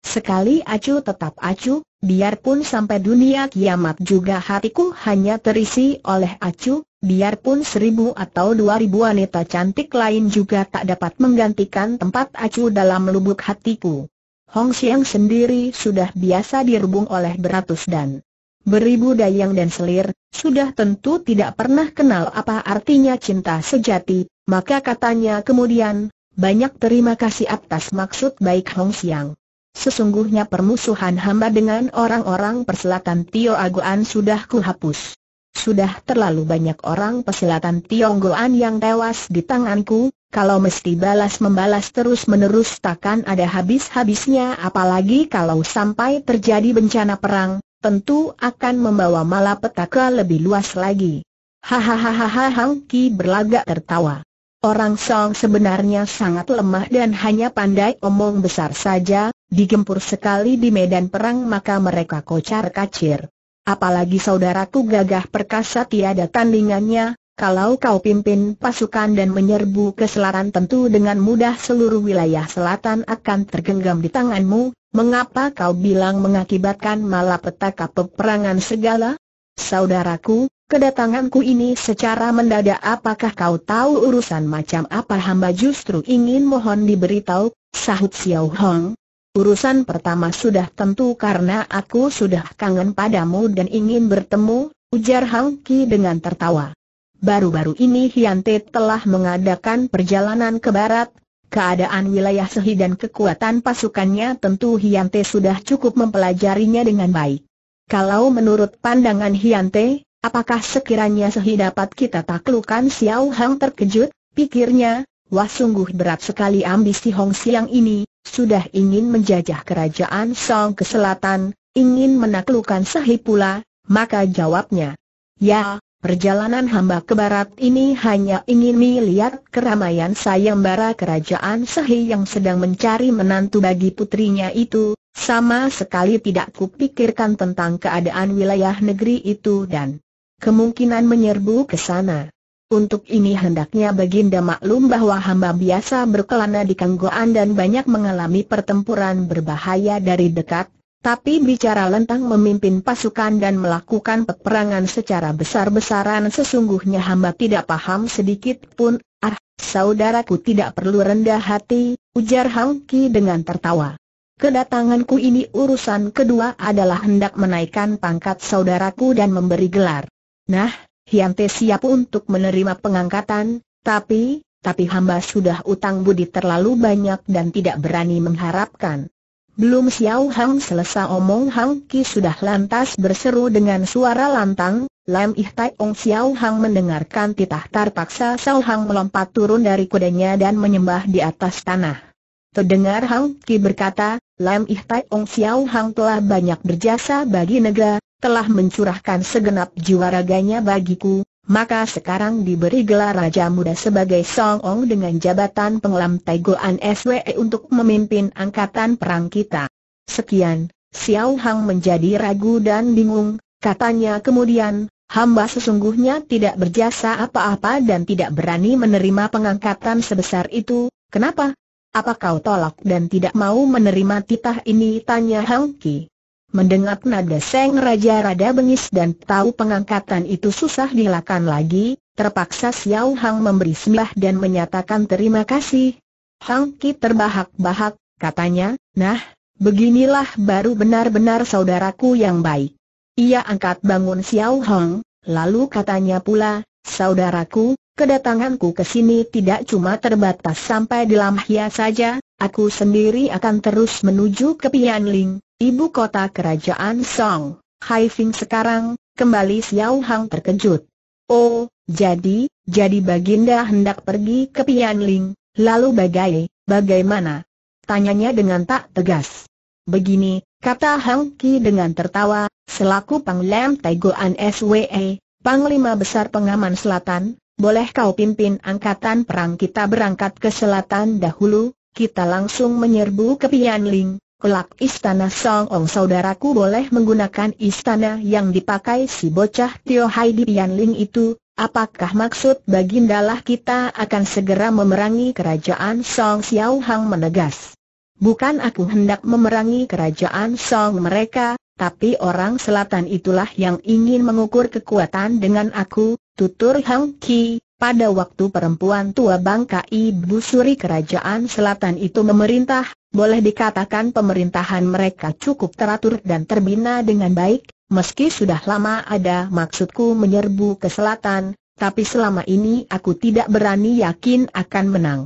Sekali Acu tetap Acu, biarpun sampai dunia kiamat juga hatiku hanya terisi oleh Acu, Biarpun seribu atau dua ribu wanita cantik lain juga tak dapat menggantikan tempat acu dalam lubuk hatiku. Hong Xiang sendiri sudah biasa dirubung oleh beratus dan beribu dayang dan selir, sudah tentu tidak pernah kenal apa artinya cinta sejati, maka katanya kemudian, banyak terima kasih atas maksud baik Hong Xiang. Sesungguhnya permusuhan hamba dengan orang-orang perselatan Tio Aguan sudah kuhapus. Sudah terlalu banyak orang pesilatan Tionggoan yang tewas di tanganku, kalau mesti balas membalas terus-menerus takkan ada habis-habisnya apalagi kalau sampai terjadi bencana perang, tentu akan membawa malapetaka lebih luas lagi. Hahaha Hang Ki berlagak tertawa. Orang Song sebenarnya sangat lemah dan hanya pandai omong besar saja, digempur sekali di medan perang maka mereka kocar kacir. Apalagi saudaraku gagah perkasa tiada tandingannya, kalau kau pimpin pasukan dan menyerbu ke selatan tentu dengan mudah seluruh wilayah selatan akan tergenggam di tanganmu, mengapa kau bilang mengakibatkan malapetaka peperangan segala? Saudaraku, kedatanganku ini secara mendadak apakah kau tahu urusan macam apa hamba justru ingin mohon diberitahu, sahut Xiao Hong, Urusan pertama sudah tentu karena aku sudah kangen padamu dan ingin bertemu, ujar Hang Ki dengan tertawa. Baru-baru ini Hian Te telah mengadakan perjalanan ke barat, keadaan wilayah Sehi dan kekuatan pasukannya tentu Hian Te sudah cukup mempelajarinya dengan baik. Kalau menurut pandangan Hian Te, apakah sekiranya Sehi dapat kita taklukan Xiao Hang terkejut, pikirnya, Wah sungguh berat sekali ambisi Hong Siang ini, sudah ingin menjajah kerajaan Song ke selatan, ingin menaklukkan Sahi pula, maka jawabnya. Ya, perjalanan hamba ke barat ini hanya ingin melihat keramaian sayembara kerajaan Sahi yang sedang mencari menantu bagi putrinya itu, sama sekali tidak kupikirkan tentang keadaan wilayah negeri itu dan kemungkinan menyerbu ke sana. Untuk ini hendaknya Baginda maklum bahwa hamba biasa berkelana di kanggoan dan banyak mengalami pertempuran berbahaya dari dekat, tapi bicara lentang memimpin pasukan dan melakukan peperangan secara besar-besaran sesungguhnya hamba tidak paham sedikit pun. Ah, saudaraku tidak perlu rendah hati, ujar Hang Ki dengan tertawa. Kedatanganku ini urusan kedua adalah hendak menaikkan pangkat saudaraku dan memberi gelar. Nah, Hiante siap untuk menerima pengangkatan, tapi, tapi hamba sudah utang budi terlalu banyak dan tidak berani mengharapkan. Belum Xiao Hang selesai omong Hang Ki sudah lantas berseru dengan suara lantang, Lam Ih Tai Ong Xiao Hang mendengarkan titah terpaksa Xiao Hang melompat turun dari kudanya dan menyembah di atas tanah. Terdengar Hang Ki berkata, Lam Ih Tai Ong Xiao Hang telah banyak berjasa bagi negara, telah mencurahkan segenap jiwa raganya bagiku, maka sekarang diberi gelar Raja Muda sebagai Song Ong dengan jabatan pengelam Taigoan SWE untuk memimpin angkatan perang kita. Sekian, Xiao Hang menjadi ragu dan bingung, katanya kemudian, hamba sesungguhnya tidak berjasa apa-apa dan tidak berani menerima pengangkatan sebesar itu, kenapa? Apa kau tolak dan tidak mau menerima titah ini? Tanya Hang Ki. Mendengar nada Seng Raja rada bengis dan tahu pengangkatan itu susah dilakukan lagi, terpaksa Xiao Hang memberi sembah dan menyatakan terima kasih. Hang Ki terbahak-bahak, katanya, nah, beginilah baru benar-benar saudaraku yang baik. Ia angkat bangun Xiao Hang, lalu katanya pula, saudaraku, Kedatanganku ke sini tidak cuma terbatas sampai di Lamhia saja, aku sendiri akan terus menuju ke Pianling, ibu kota kerajaan Song. Hai Fing sekarang, kembali Xiao Hang terkejut. Oh, jadi, jadi Baginda hendak pergi ke Pianling, lalu bagai, bagaimana? Tanyanya dengan tak tegas. Begini, kata Hang Ki dengan tertawa, selaku Panglima Tegoan SWE, Panglima Besar Pengaman Selatan, boleh kau pimpin angkatan perang kita berangkat ke selatan dahulu, kita langsung menyerbu ke Pianling, kelak istana Song Ong saudaraku boleh menggunakan istana yang dipakai si bocah Tio Hai di Pianling itu, apakah maksud baginda lah kita akan segera memerangi kerajaan Song Xiao Hang menegas. Bukan aku hendak memerangi kerajaan Song mereka, tapi orang selatan itulah yang ingin mengukur kekuatan dengan aku, tutur Hang Ki, pada waktu perempuan tua bangka ibu suri kerajaan selatan itu memerintah, boleh dikatakan pemerintahan mereka cukup teratur dan terbina dengan baik, meski sudah lama ada maksudku menyerbu ke selatan, tapi selama ini aku tidak berani yakin akan menang.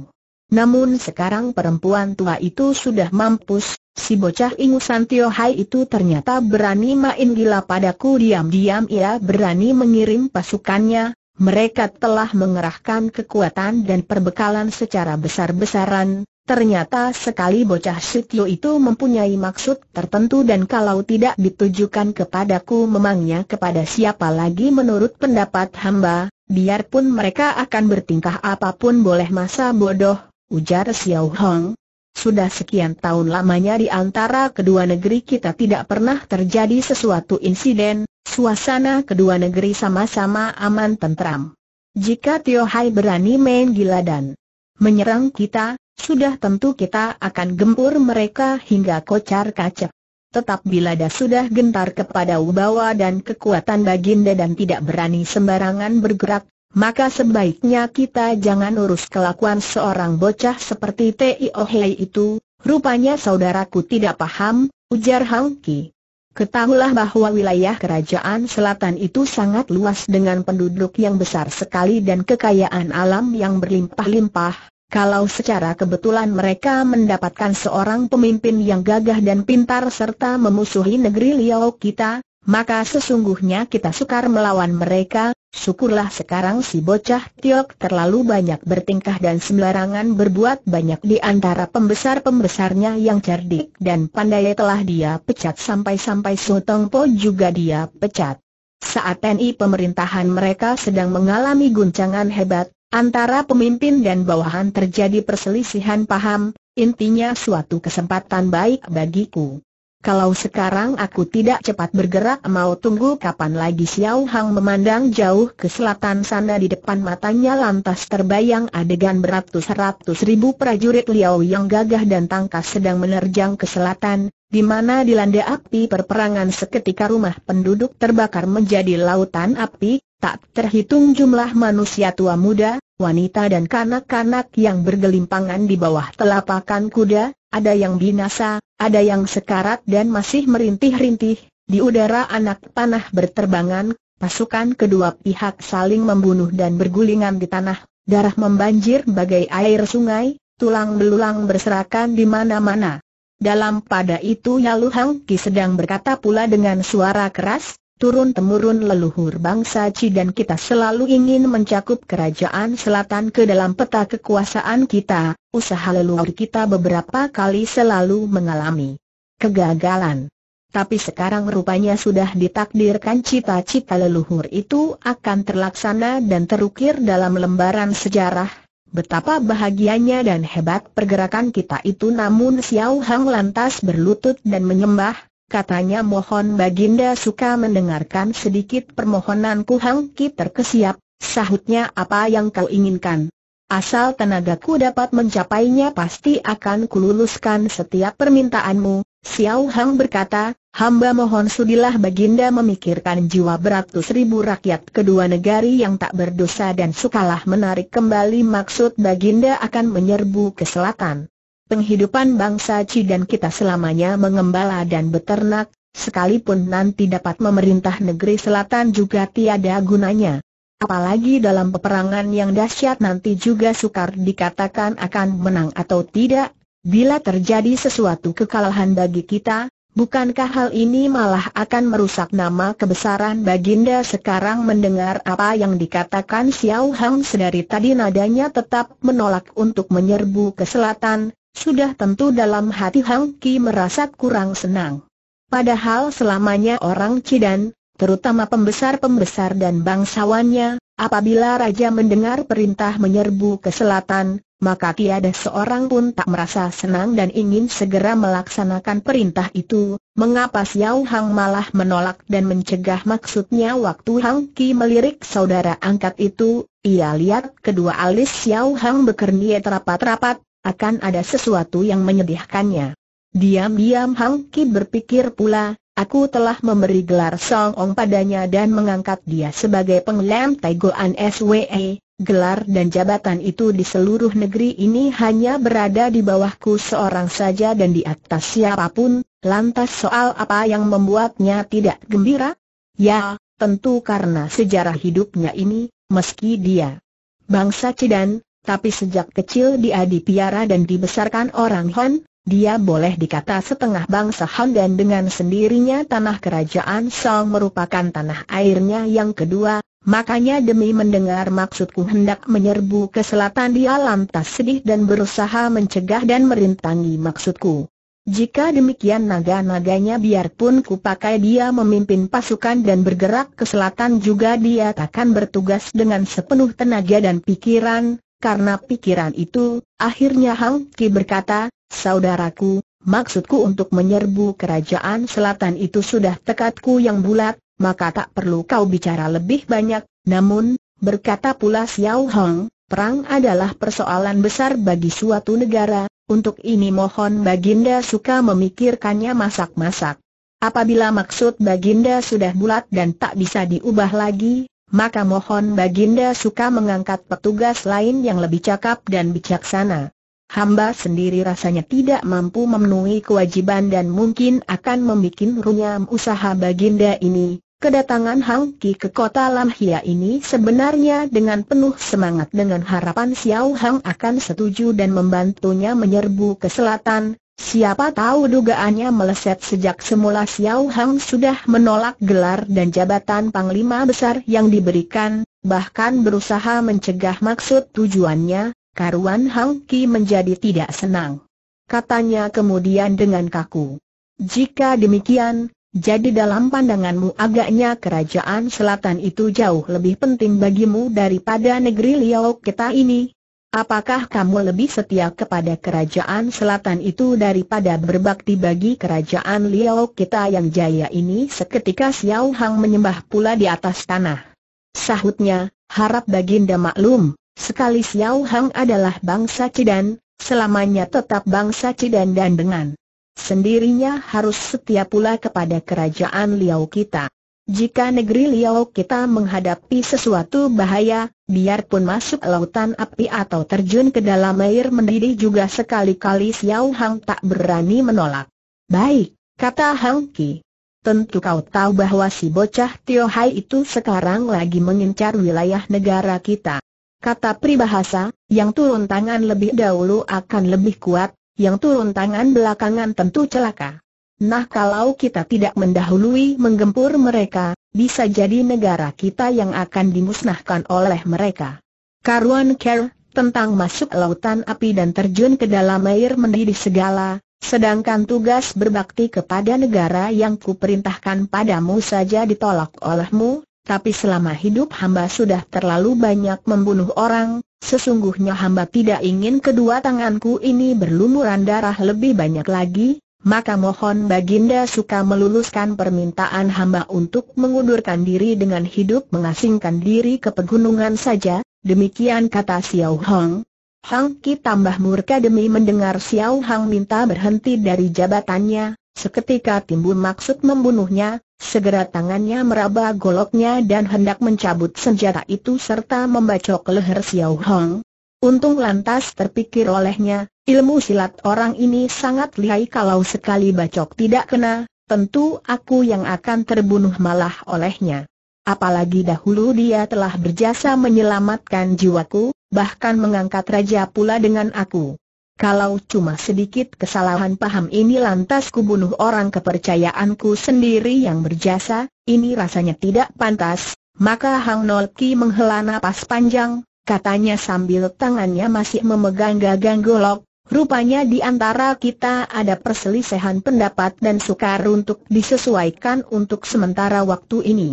Namun sekarang perempuan tua itu sudah mampus, Si bocah ingusan Tio Hai itu ternyata berani main gila padaku diam-diam ia berani mengirim pasukannya, mereka telah mengerahkan kekuatan dan perbekalan secara besar-besaran, ternyata sekali bocah Sitio itu mempunyai maksud tertentu dan kalau tidak ditujukan kepadaku memangnya kepada siapa lagi menurut pendapat hamba, biarpun mereka akan bertingkah apapun boleh masa bodoh, ujar Xiao Hong, sudah sekian tahun lamanya di antara kedua negeri kita tidak pernah terjadi sesuatu insiden, suasana kedua negeri sama-sama aman tentram. Jika Tio Hai berani main gila dan menyerang kita, sudah tentu kita akan gempur mereka hingga kocar kacak. Tetap bila dah sudah gentar kepada Ubawa dan kekuatan Baginda dan tidak berani sembarangan bergerak, maka sebaiknya kita jangan urus kelakuan seorang bocah seperti Tio Hei itu, rupanya saudaraku tidak paham, ujar Hang Ki. Ketahuilah bahwa wilayah kerajaan selatan itu sangat luas dengan penduduk yang besar sekali dan kekayaan alam yang berlimpah-limpah. Kalau secara kebetulan mereka mendapatkan seorang pemimpin yang gagah dan pintar serta memusuhi negeri Liao kita, maka sesungguhnya kita sukar melawan mereka, syukurlah sekarang si bocah Tiok terlalu banyak bertingkah dan sembarangan berbuat banyak di antara pembesar-pembesarnya yang cerdik dan pandai telah dia pecat sampai-sampai Sotong Po juga dia pecat. Saat TNI pemerintahan mereka sedang mengalami guncangan hebat, antara pemimpin dan bawahan terjadi perselisihan paham, intinya suatu kesempatan baik bagiku. Kalau sekarang aku tidak cepat bergerak mau tunggu kapan lagi Xiao Hang memandang jauh ke selatan sana di depan matanya lantas terbayang adegan beratus-ratus ribu prajurit Liao yang gagah dan tangkas sedang menerjang ke selatan, di mana dilanda api perperangan seketika rumah penduduk terbakar menjadi lautan api, tak terhitung jumlah manusia tua muda, wanita dan kanak-kanak yang bergelimpangan di bawah telapakan kuda, ada yang binasa, ada yang sekarat dan masih merintih-rintih, di udara anak panah berterbangan, pasukan kedua pihak saling membunuh dan bergulingan di tanah, darah membanjir bagai air sungai, tulang belulang berserakan di mana-mana. Dalam pada itu Yalu sedang berkata pula dengan suara keras, turun-temurun leluhur bangsa Ci dan kita selalu ingin mencakup kerajaan selatan ke dalam peta kekuasaan kita, usaha leluhur kita beberapa kali selalu mengalami kegagalan. Tapi sekarang rupanya sudah ditakdirkan cita-cita leluhur itu akan terlaksana dan terukir dalam lembaran sejarah. Betapa bahagianya dan hebat pergerakan kita itu namun Xiao Hang lantas berlutut dan menyembah, katanya mohon Baginda suka mendengarkan sedikit permohonanku Hang Ki terkesiap, sahutnya apa yang kau inginkan. Asal tenagaku dapat mencapainya pasti akan kululuskan setiap permintaanmu, Xiao Hang berkata, hamba mohon sudilah Baginda memikirkan jiwa beratus ribu rakyat kedua negari yang tak berdosa dan sukalah menarik kembali maksud Baginda akan menyerbu ke selatan. Penghidupan bangsa dan kita selamanya mengembala dan beternak, sekalipun nanti dapat memerintah negeri selatan juga tiada gunanya. Apalagi dalam peperangan yang dahsyat nanti juga sukar dikatakan akan menang atau tidak, bila terjadi sesuatu kekalahan bagi kita, bukankah hal ini malah akan merusak nama kebesaran Baginda sekarang mendengar apa yang dikatakan Xiao Hang sedari tadi nadanya tetap menolak untuk menyerbu ke selatan, sudah tentu dalam hati Hang Ki merasa kurang senang. Padahal selamanya orang Cidan, terutama pembesar-pembesar dan bangsawannya, apabila raja mendengar perintah menyerbu ke selatan, maka tiada seorang pun tak merasa senang dan ingin segera melaksanakan perintah itu. Mengapa Xiao Hang malah menolak dan mencegah maksudnya waktu Hang Ki melirik saudara angkat itu, ia lihat kedua alis Xiao Hang bekerniet rapat-rapat, akan ada sesuatu yang menyedihkannya. Diam-diam Hang Ki berpikir pula, aku telah memberi gelar Song Ong padanya dan mengangkat dia sebagai pengelam Taigoan SWE, Gelar dan jabatan itu di seluruh negeri ini hanya berada di bawahku seorang saja dan di atas siapapun, lantas soal apa yang membuatnya tidak gembira? Ya, tentu karena sejarah hidupnya ini, meski dia bangsa Cidan, tapi sejak kecil dia dipiara dan dibesarkan orang Hon, dia boleh dikata setengah bangsa Hon dan dengan sendirinya tanah kerajaan Song merupakan tanah airnya yang kedua, makanya demi mendengar maksudku hendak menyerbu ke selatan dia lantas sedih dan berusaha mencegah dan merintangi maksudku. Jika demikian naga-naganya biarpun kupakai dia memimpin pasukan dan bergerak ke selatan juga dia takkan bertugas dengan sepenuh tenaga dan pikiran, karena pikiran itu, akhirnya Hang Ki berkata, Saudaraku, maksudku untuk menyerbu kerajaan selatan itu sudah tekadku yang bulat, maka tak perlu kau bicara lebih banyak, namun, berkata pula Xiao Hong, perang adalah persoalan besar bagi suatu negara, untuk ini mohon Baginda suka memikirkannya masak-masak. Apabila maksud Baginda sudah bulat dan tak bisa diubah lagi, maka mohon Baginda suka mengangkat petugas lain yang lebih cakap dan bijaksana. Hamba sendiri rasanya tidak mampu memenuhi kewajiban dan mungkin akan membuat runyam usaha Baginda ini. Kedatangan Hang Ki ke kota Lam Hia ini sebenarnya dengan penuh semangat dengan harapan Xiao Hang akan setuju dan membantunya menyerbu ke selatan, Siapa tahu dugaannya meleset sejak semula Xiao Hang sudah menolak gelar dan jabatan Panglima Besar yang diberikan, bahkan berusaha mencegah maksud tujuannya, karuan Hang Ki menjadi tidak senang. Katanya kemudian dengan kaku. Jika demikian, jadi dalam pandanganmu agaknya kerajaan selatan itu jauh lebih penting bagimu daripada negeri Liao kita ini? Apakah kamu lebih setia kepada kerajaan selatan itu daripada berbakti bagi kerajaan Liao kita yang jaya ini? Seketika Xiao Hang menyembah pula di atas tanah. Sahutnya, harap baginda maklum, sekali Xiao Hang adalah bangsa Cidan, selamanya tetap bangsa Cidan dan dengan sendirinya harus setia pula kepada kerajaan Liao kita. Jika negeri Liao kita menghadapi sesuatu bahaya, biarpun masuk lautan api atau terjun ke dalam air mendidih juga sekali-kali Xiao Hang tak berani menolak. Baik, kata Hang Ki. Tentu kau tahu bahwa si bocah Tio Hai itu sekarang lagi mengincar wilayah negara kita. Kata Pribahasa, yang turun tangan lebih dahulu akan lebih kuat, yang turun tangan belakangan tentu celaka. Nah kalau kita tidak mendahului menggempur mereka, bisa jadi negara kita yang akan dimusnahkan oleh mereka. Karuan Kerr, tentang masuk lautan api dan terjun ke dalam air mendidih segala, sedangkan tugas berbakti kepada negara yang kuperintahkan padamu saja ditolak olehmu, tapi selama hidup hamba sudah terlalu banyak membunuh orang, sesungguhnya hamba tidak ingin kedua tanganku ini berlumuran darah lebih banyak lagi, maka mohon Baginda suka meluluskan permintaan hamba untuk mengundurkan diri dengan hidup mengasingkan diri ke pegunungan saja, demikian kata Xiao Hong. Hang Ki tambah murka demi mendengar Xiao Hang minta berhenti dari jabatannya, seketika timbul maksud membunuhnya, segera tangannya meraba goloknya dan hendak mencabut senjata itu serta membacok leher Xiao Hong. Untung lantas terpikir olehnya, Ilmu silat orang ini sangat lihai kalau sekali bacok tidak kena, tentu aku yang akan terbunuh malah olehnya. Apalagi dahulu dia telah berjasa menyelamatkan jiwaku, bahkan mengangkat raja pula dengan aku. Kalau cuma sedikit kesalahan paham ini lantas kubunuh orang kepercayaanku sendiri yang berjasa, ini rasanya tidak pantas, maka Hang Nolki menghela napas panjang, katanya sambil tangannya masih memegang gagang golok, Rupanya di antara kita ada perselisihan pendapat dan sukar untuk disesuaikan untuk sementara waktu ini.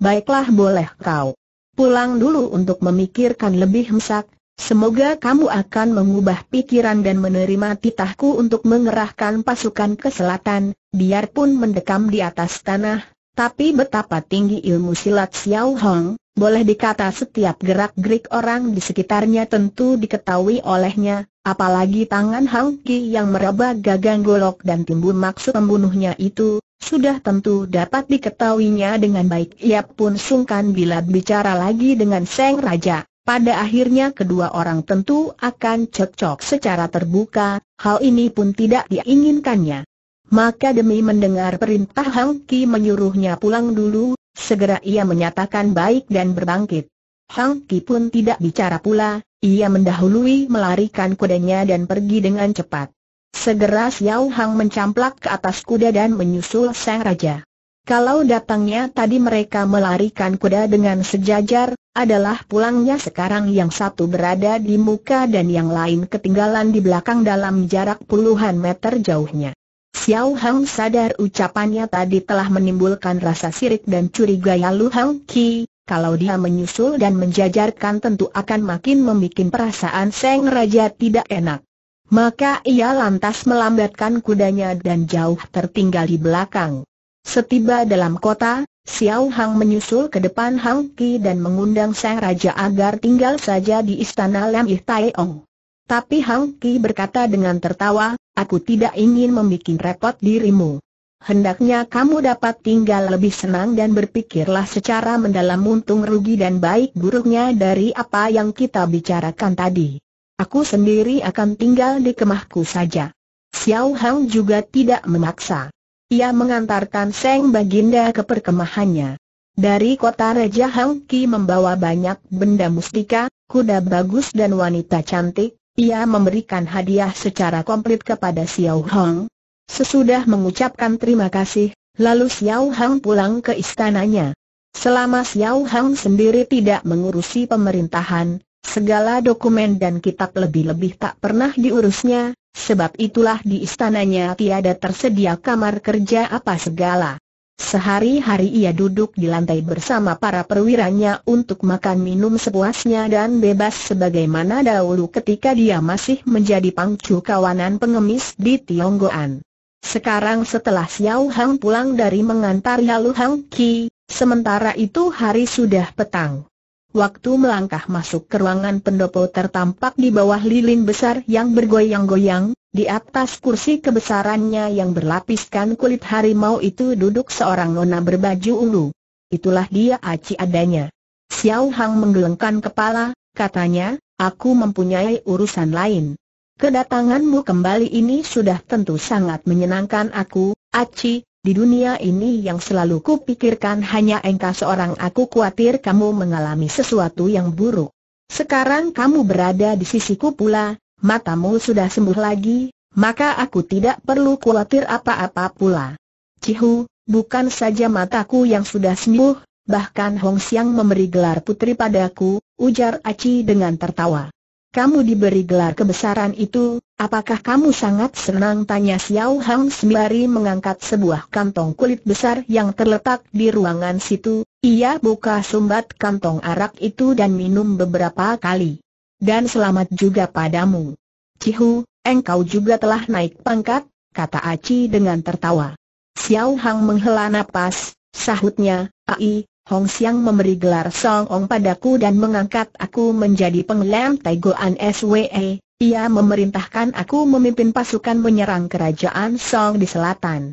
Baiklah boleh kau pulang dulu untuk memikirkan lebih mesak, semoga kamu akan mengubah pikiran dan menerima titahku untuk mengerahkan pasukan ke selatan, biarpun mendekam di atas tanah, tapi betapa tinggi ilmu silat Xiao Hong, boleh dikata setiap gerak-gerik orang di sekitarnya tentu diketahui olehnya, Apalagi tangan Hang Ki yang meraba gagang golok dan timbul maksud membunuhnya itu, sudah tentu dapat diketahuinya dengan baik. Ia pun sungkan bila bicara lagi dengan Seng Raja. Pada akhirnya kedua orang tentu akan cekcok secara terbuka, hal ini pun tidak diinginkannya. Maka demi mendengar perintah Hang Ki menyuruhnya pulang dulu, segera ia menyatakan baik dan berbangkit. Hang Ki pun tidak bicara pula, ia mendahului melarikan kudanya dan pergi dengan cepat. Segera Xiao Hang mencamplak ke atas kuda dan menyusul sang raja. Kalau datangnya tadi mereka melarikan kuda dengan sejajar, adalah pulangnya sekarang yang satu berada di muka dan yang lain ketinggalan di belakang dalam jarak puluhan meter jauhnya. Xiao Hang sadar ucapannya tadi telah menimbulkan rasa sirik dan curiga Yalu Hang Ki, kalau dia menyusul dan menjajarkan tentu akan makin membuat perasaan Seng Raja tidak enak. Maka ia lantas melambatkan kudanya dan jauh tertinggal di belakang. Setiba dalam kota, Xiao Hang menyusul ke depan Hang Ki dan mengundang Seng Raja agar tinggal saja di istana Lam Ih Tai Ong. Tapi Hang Ki berkata dengan tertawa, aku tidak ingin membuat repot dirimu hendaknya kamu dapat tinggal lebih senang dan berpikirlah secara mendalam untung rugi dan baik buruknya dari apa yang kita bicarakan tadi. Aku sendiri akan tinggal di kemahku saja. Xiao Hang juga tidak memaksa. Ia mengantarkan Seng Baginda ke perkemahannya. Dari kota Raja Hang Ki membawa banyak benda mustika, kuda bagus dan wanita cantik, ia memberikan hadiah secara komplit kepada Xiao Hang, Sesudah mengucapkan terima kasih, lalu Xiao Hang pulang ke istananya. Selama Xiao Hang sendiri tidak mengurusi pemerintahan, segala dokumen dan kitab lebih-lebih tak pernah diurusnya, sebab itulah di istananya tiada tersedia kamar kerja apa segala. Sehari-hari ia duduk di lantai bersama para perwiranya untuk makan minum sepuasnya dan bebas sebagaimana dahulu ketika dia masih menjadi pangcu kawanan pengemis di Tionggoan. Sekarang setelah Xiao Hang pulang dari mengantar Halu Hang Ki, sementara itu hari sudah petang. Waktu melangkah masuk ke ruangan pendopo tertampak di bawah lilin besar yang bergoyang-goyang, di atas kursi kebesarannya yang berlapiskan kulit harimau itu duduk seorang nona berbaju ungu. Itulah dia aci adanya. Xiao Hang menggelengkan kepala, katanya, aku mempunyai urusan lain. Kedatanganmu kembali ini sudah tentu sangat menyenangkan aku, Aci, di dunia ini yang selalu kupikirkan hanya engkau seorang aku khawatir kamu mengalami sesuatu yang buruk. Sekarang kamu berada di sisiku pula, matamu sudah sembuh lagi, maka aku tidak perlu khawatir apa-apa pula. Cihu, bukan saja mataku yang sudah sembuh, bahkan Hong Xiang memberi gelar putri padaku, ujar Aci dengan tertawa kamu diberi gelar kebesaran itu, apakah kamu sangat senang? Tanya Xiao Hang sembari mengangkat sebuah kantong kulit besar yang terletak di ruangan situ, ia buka sumbat kantong arak itu dan minum beberapa kali. Dan selamat juga padamu. Cihu, engkau juga telah naik pangkat, kata Aci dengan tertawa. Xiao Hang menghela nafas, sahutnya, Ai, Hong Xiang memberi gelar Song Ong padaku dan mengangkat aku menjadi penglem Taiguan SWE. Ia memerintahkan aku memimpin pasukan menyerang kerajaan Song di selatan.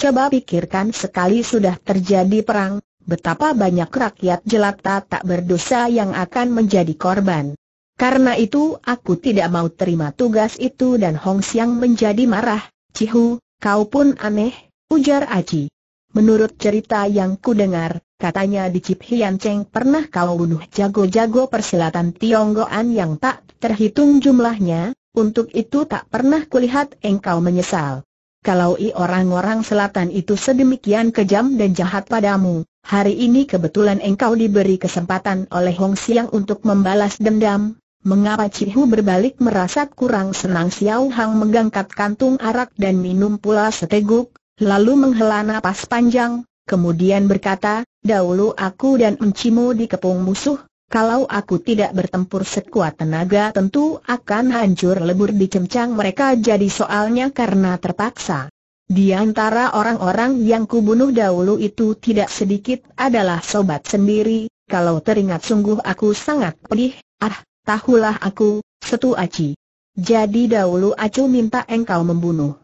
Coba pikirkan sekali sudah terjadi perang, betapa banyak rakyat jelata tak berdosa yang akan menjadi korban. Karena itu aku tidak mau terima tugas itu dan Hong Xiang menjadi marah. Cihu, kau pun aneh, ujar Aji. Menurut cerita yang ku dengar, Katanya di Cip Hian Cheng pernah kau bunuh jago-jago persilatan Tionggoan yang tak terhitung jumlahnya, untuk itu tak pernah kulihat engkau menyesal. Kalau i orang-orang selatan itu sedemikian kejam dan jahat padamu, hari ini kebetulan engkau diberi kesempatan oleh Hong Siang untuk membalas dendam. Mengapa Cihu berbalik merasa kurang senang Xiao Hang mengangkat kantung arak dan minum pula seteguk, lalu menghela napas panjang, kemudian berkata, dahulu aku dan Encimu dikepung musuh, kalau aku tidak bertempur sekuat tenaga tentu akan hancur lebur di cemcang mereka jadi soalnya karena terpaksa. Di antara orang-orang yang kubunuh dahulu itu tidak sedikit adalah sobat sendiri, kalau teringat sungguh aku sangat pedih, ah, tahulah aku, setu Aci. Jadi dahulu aku minta engkau membunuh.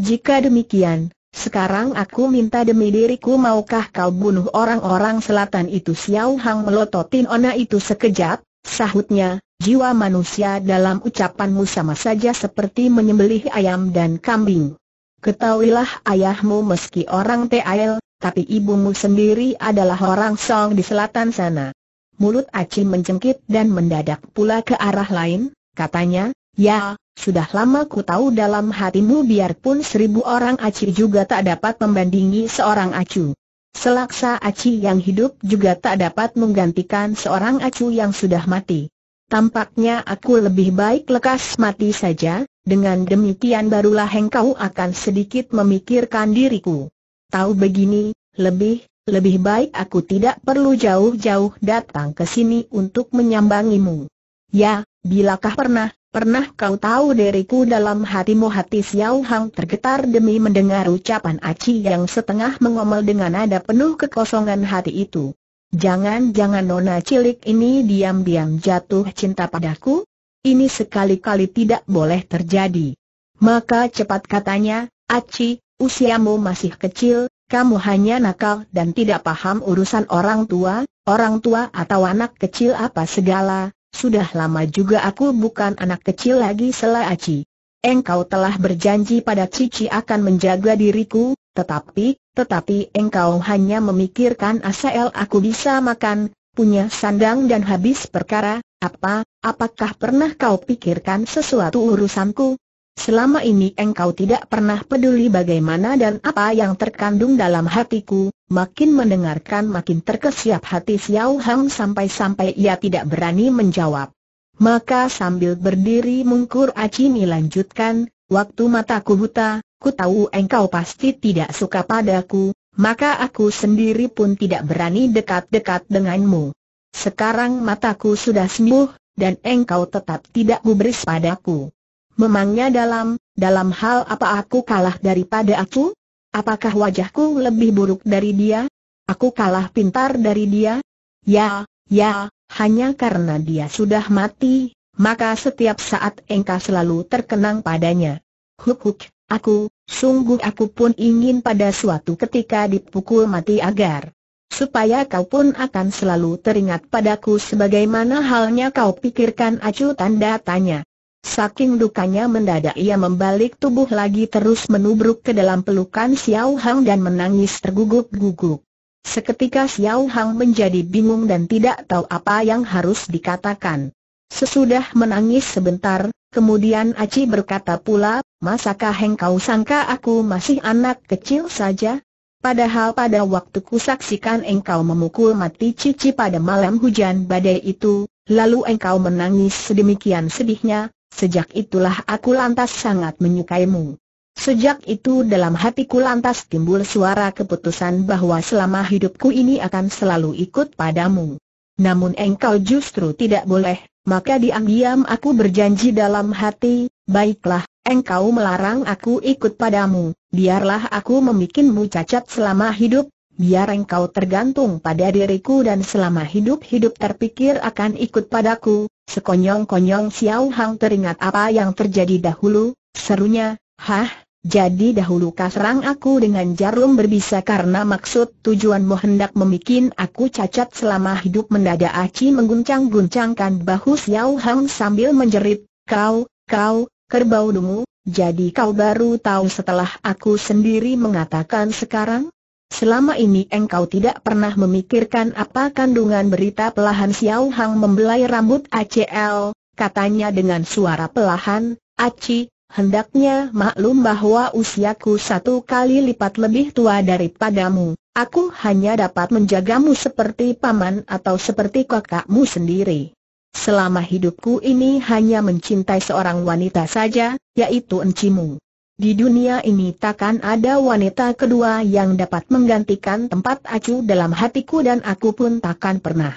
Jika demikian, sekarang aku minta demi diriku maukah kau bunuh orang-orang selatan itu Xiao Hang melototin Ona itu sekejap, sahutnya, jiwa manusia dalam ucapanmu sama saja seperti menyembelih ayam dan kambing. Ketahuilah ayahmu meski orang T.A.L, tapi ibumu sendiri adalah orang Song di selatan sana. Mulut Aci mencengkit dan mendadak pula ke arah lain, katanya, Ya, sudah lama ku tahu dalam hatimu biarpun seribu orang aci juga tak dapat membandingi seorang acu. Selaksa aci yang hidup juga tak dapat menggantikan seorang acu yang sudah mati. Tampaknya aku lebih baik lekas mati saja, dengan demikian barulah engkau akan sedikit memikirkan diriku. Tahu begini, lebih, lebih baik aku tidak perlu jauh-jauh datang ke sini untuk menyambangimu. Ya, bilakah pernah, pernah kau tahu diriku dalam hatimu hati Xiao Hang tergetar demi mendengar ucapan Aci yang setengah mengomel dengan nada penuh kekosongan hati itu. Jangan-jangan nona cilik ini diam-diam jatuh cinta padaku? Ini sekali-kali tidak boleh terjadi. Maka cepat katanya, Aci, usiamu masih kecil, kamu hanya nakal dan tidak paham urusan orang tua, orang tua atau anak kecil apa segala, sudah lama juga aku bukan anak kecil lagi Aci. Engkau telah berjanji pada Cici akan menjaga diriku, tetapi, tetapi engkau hanya memikirkan asal aku bisa makan, punya sandang dan habis perkara, apa, apakah pernah kau pikirkan sesuatu urusanku? Selama ini engkau tidak pernah peduli bagaimana dan apa yang terkandung dalam hatiku, makin mendengarkan makin terkesiap hati Xiao Hang sampai-sampai ia tidak berani menjawab. Maka sambil berdiri mungkur Acini lanjutkan, waktu mataku buta, ku tahu engkau pasti tidak suka padaku, maka aku sendiri pun tidak berani dekat-dekat denganmu. Sekarang mataku sudah sembuh, dan engkau tetap tidak gubris padaku. Memangnya dalam, dalam hal apa aku kalah daripada aku? Apakah wajahku lebih buruk dari dia? Aku kalah pintar dari dia? Ya, ya, hanya karena dia sudah mati, maka setiap saat engkau selalu terkenang padanya. Huk huk, aku, sungguh aku pun ingin pada suatu ketika dipukul mati agar supaya kau pun akan selalu teringat padaku sebagaimana halnya kau pikirkan acu tanda tanya. Saking dukanya mendadak ia membalik tubuh lagi terus menubruk ke dalam pelukan Xiao Hang dan menangis terguguk-guguk. Seketika Xiao Hang menjadi bingung dan tidak tahu apa yang harus dikatakan. Sesudah menangis sebentar, kemudian Aci berkata pula, Masakah engkau sangka aku masih anak kecil saja? Padahal pada waktu kusaksikan engkau memukul mati cici pada malam hujan badai itu, lalu engkau menangis sedemikian sedihnya, Sejak itulah aku lantas sangat menyukaimu. Sejak itu dalam hatiku lantas timbul suara keputusan bahwa selama hidupku ini akan selalu ikut padamu. Namun engkau justru tidak boleh, maka diam-diam aku berjanji dalam hati, baiklah, engkau melarang aku ikut padamu, biarlah aku memikinmu cacat selama hidup, biar engkau tergantung pada diriku dan selama hidup-hidup terpikir akan ikut padaku. Sekonyong-konyong Xiao Hang teringat apa yang terjadi dahulu, serunya, hah, jadi dahulu kau serang aku dengan jarum berbisa karena maksud tujuanmu hendak membuat aku cacat selama hidup mendadak Aci mengguncang-guncangkan bahu Xiao Hang sambil menjerit, kau, kau, kerbau dungu, jadi kau baru tahu setelah aku sendiri mengatakan sekarang? Selama ini engkau tidak pernah memikirkan apa kandungan berita pelahan Xiao Hang membelai rambut ACL, katanya dengan suara pelahan, Aci, hendaknya maklum bahwa usiaku satu kali lipat lebih tua daripadamu, aku hanya dapat menjagamu seperti paman atau seperti kakakmu sendiri. Selama hidupku ini hanya mencintai seorang wanita saja, yaitu encimu. Di dunia ini takkan ada wanita kedua yang dapat menggantikan tempat acu dalam hatiku dan aku pun takkan pernah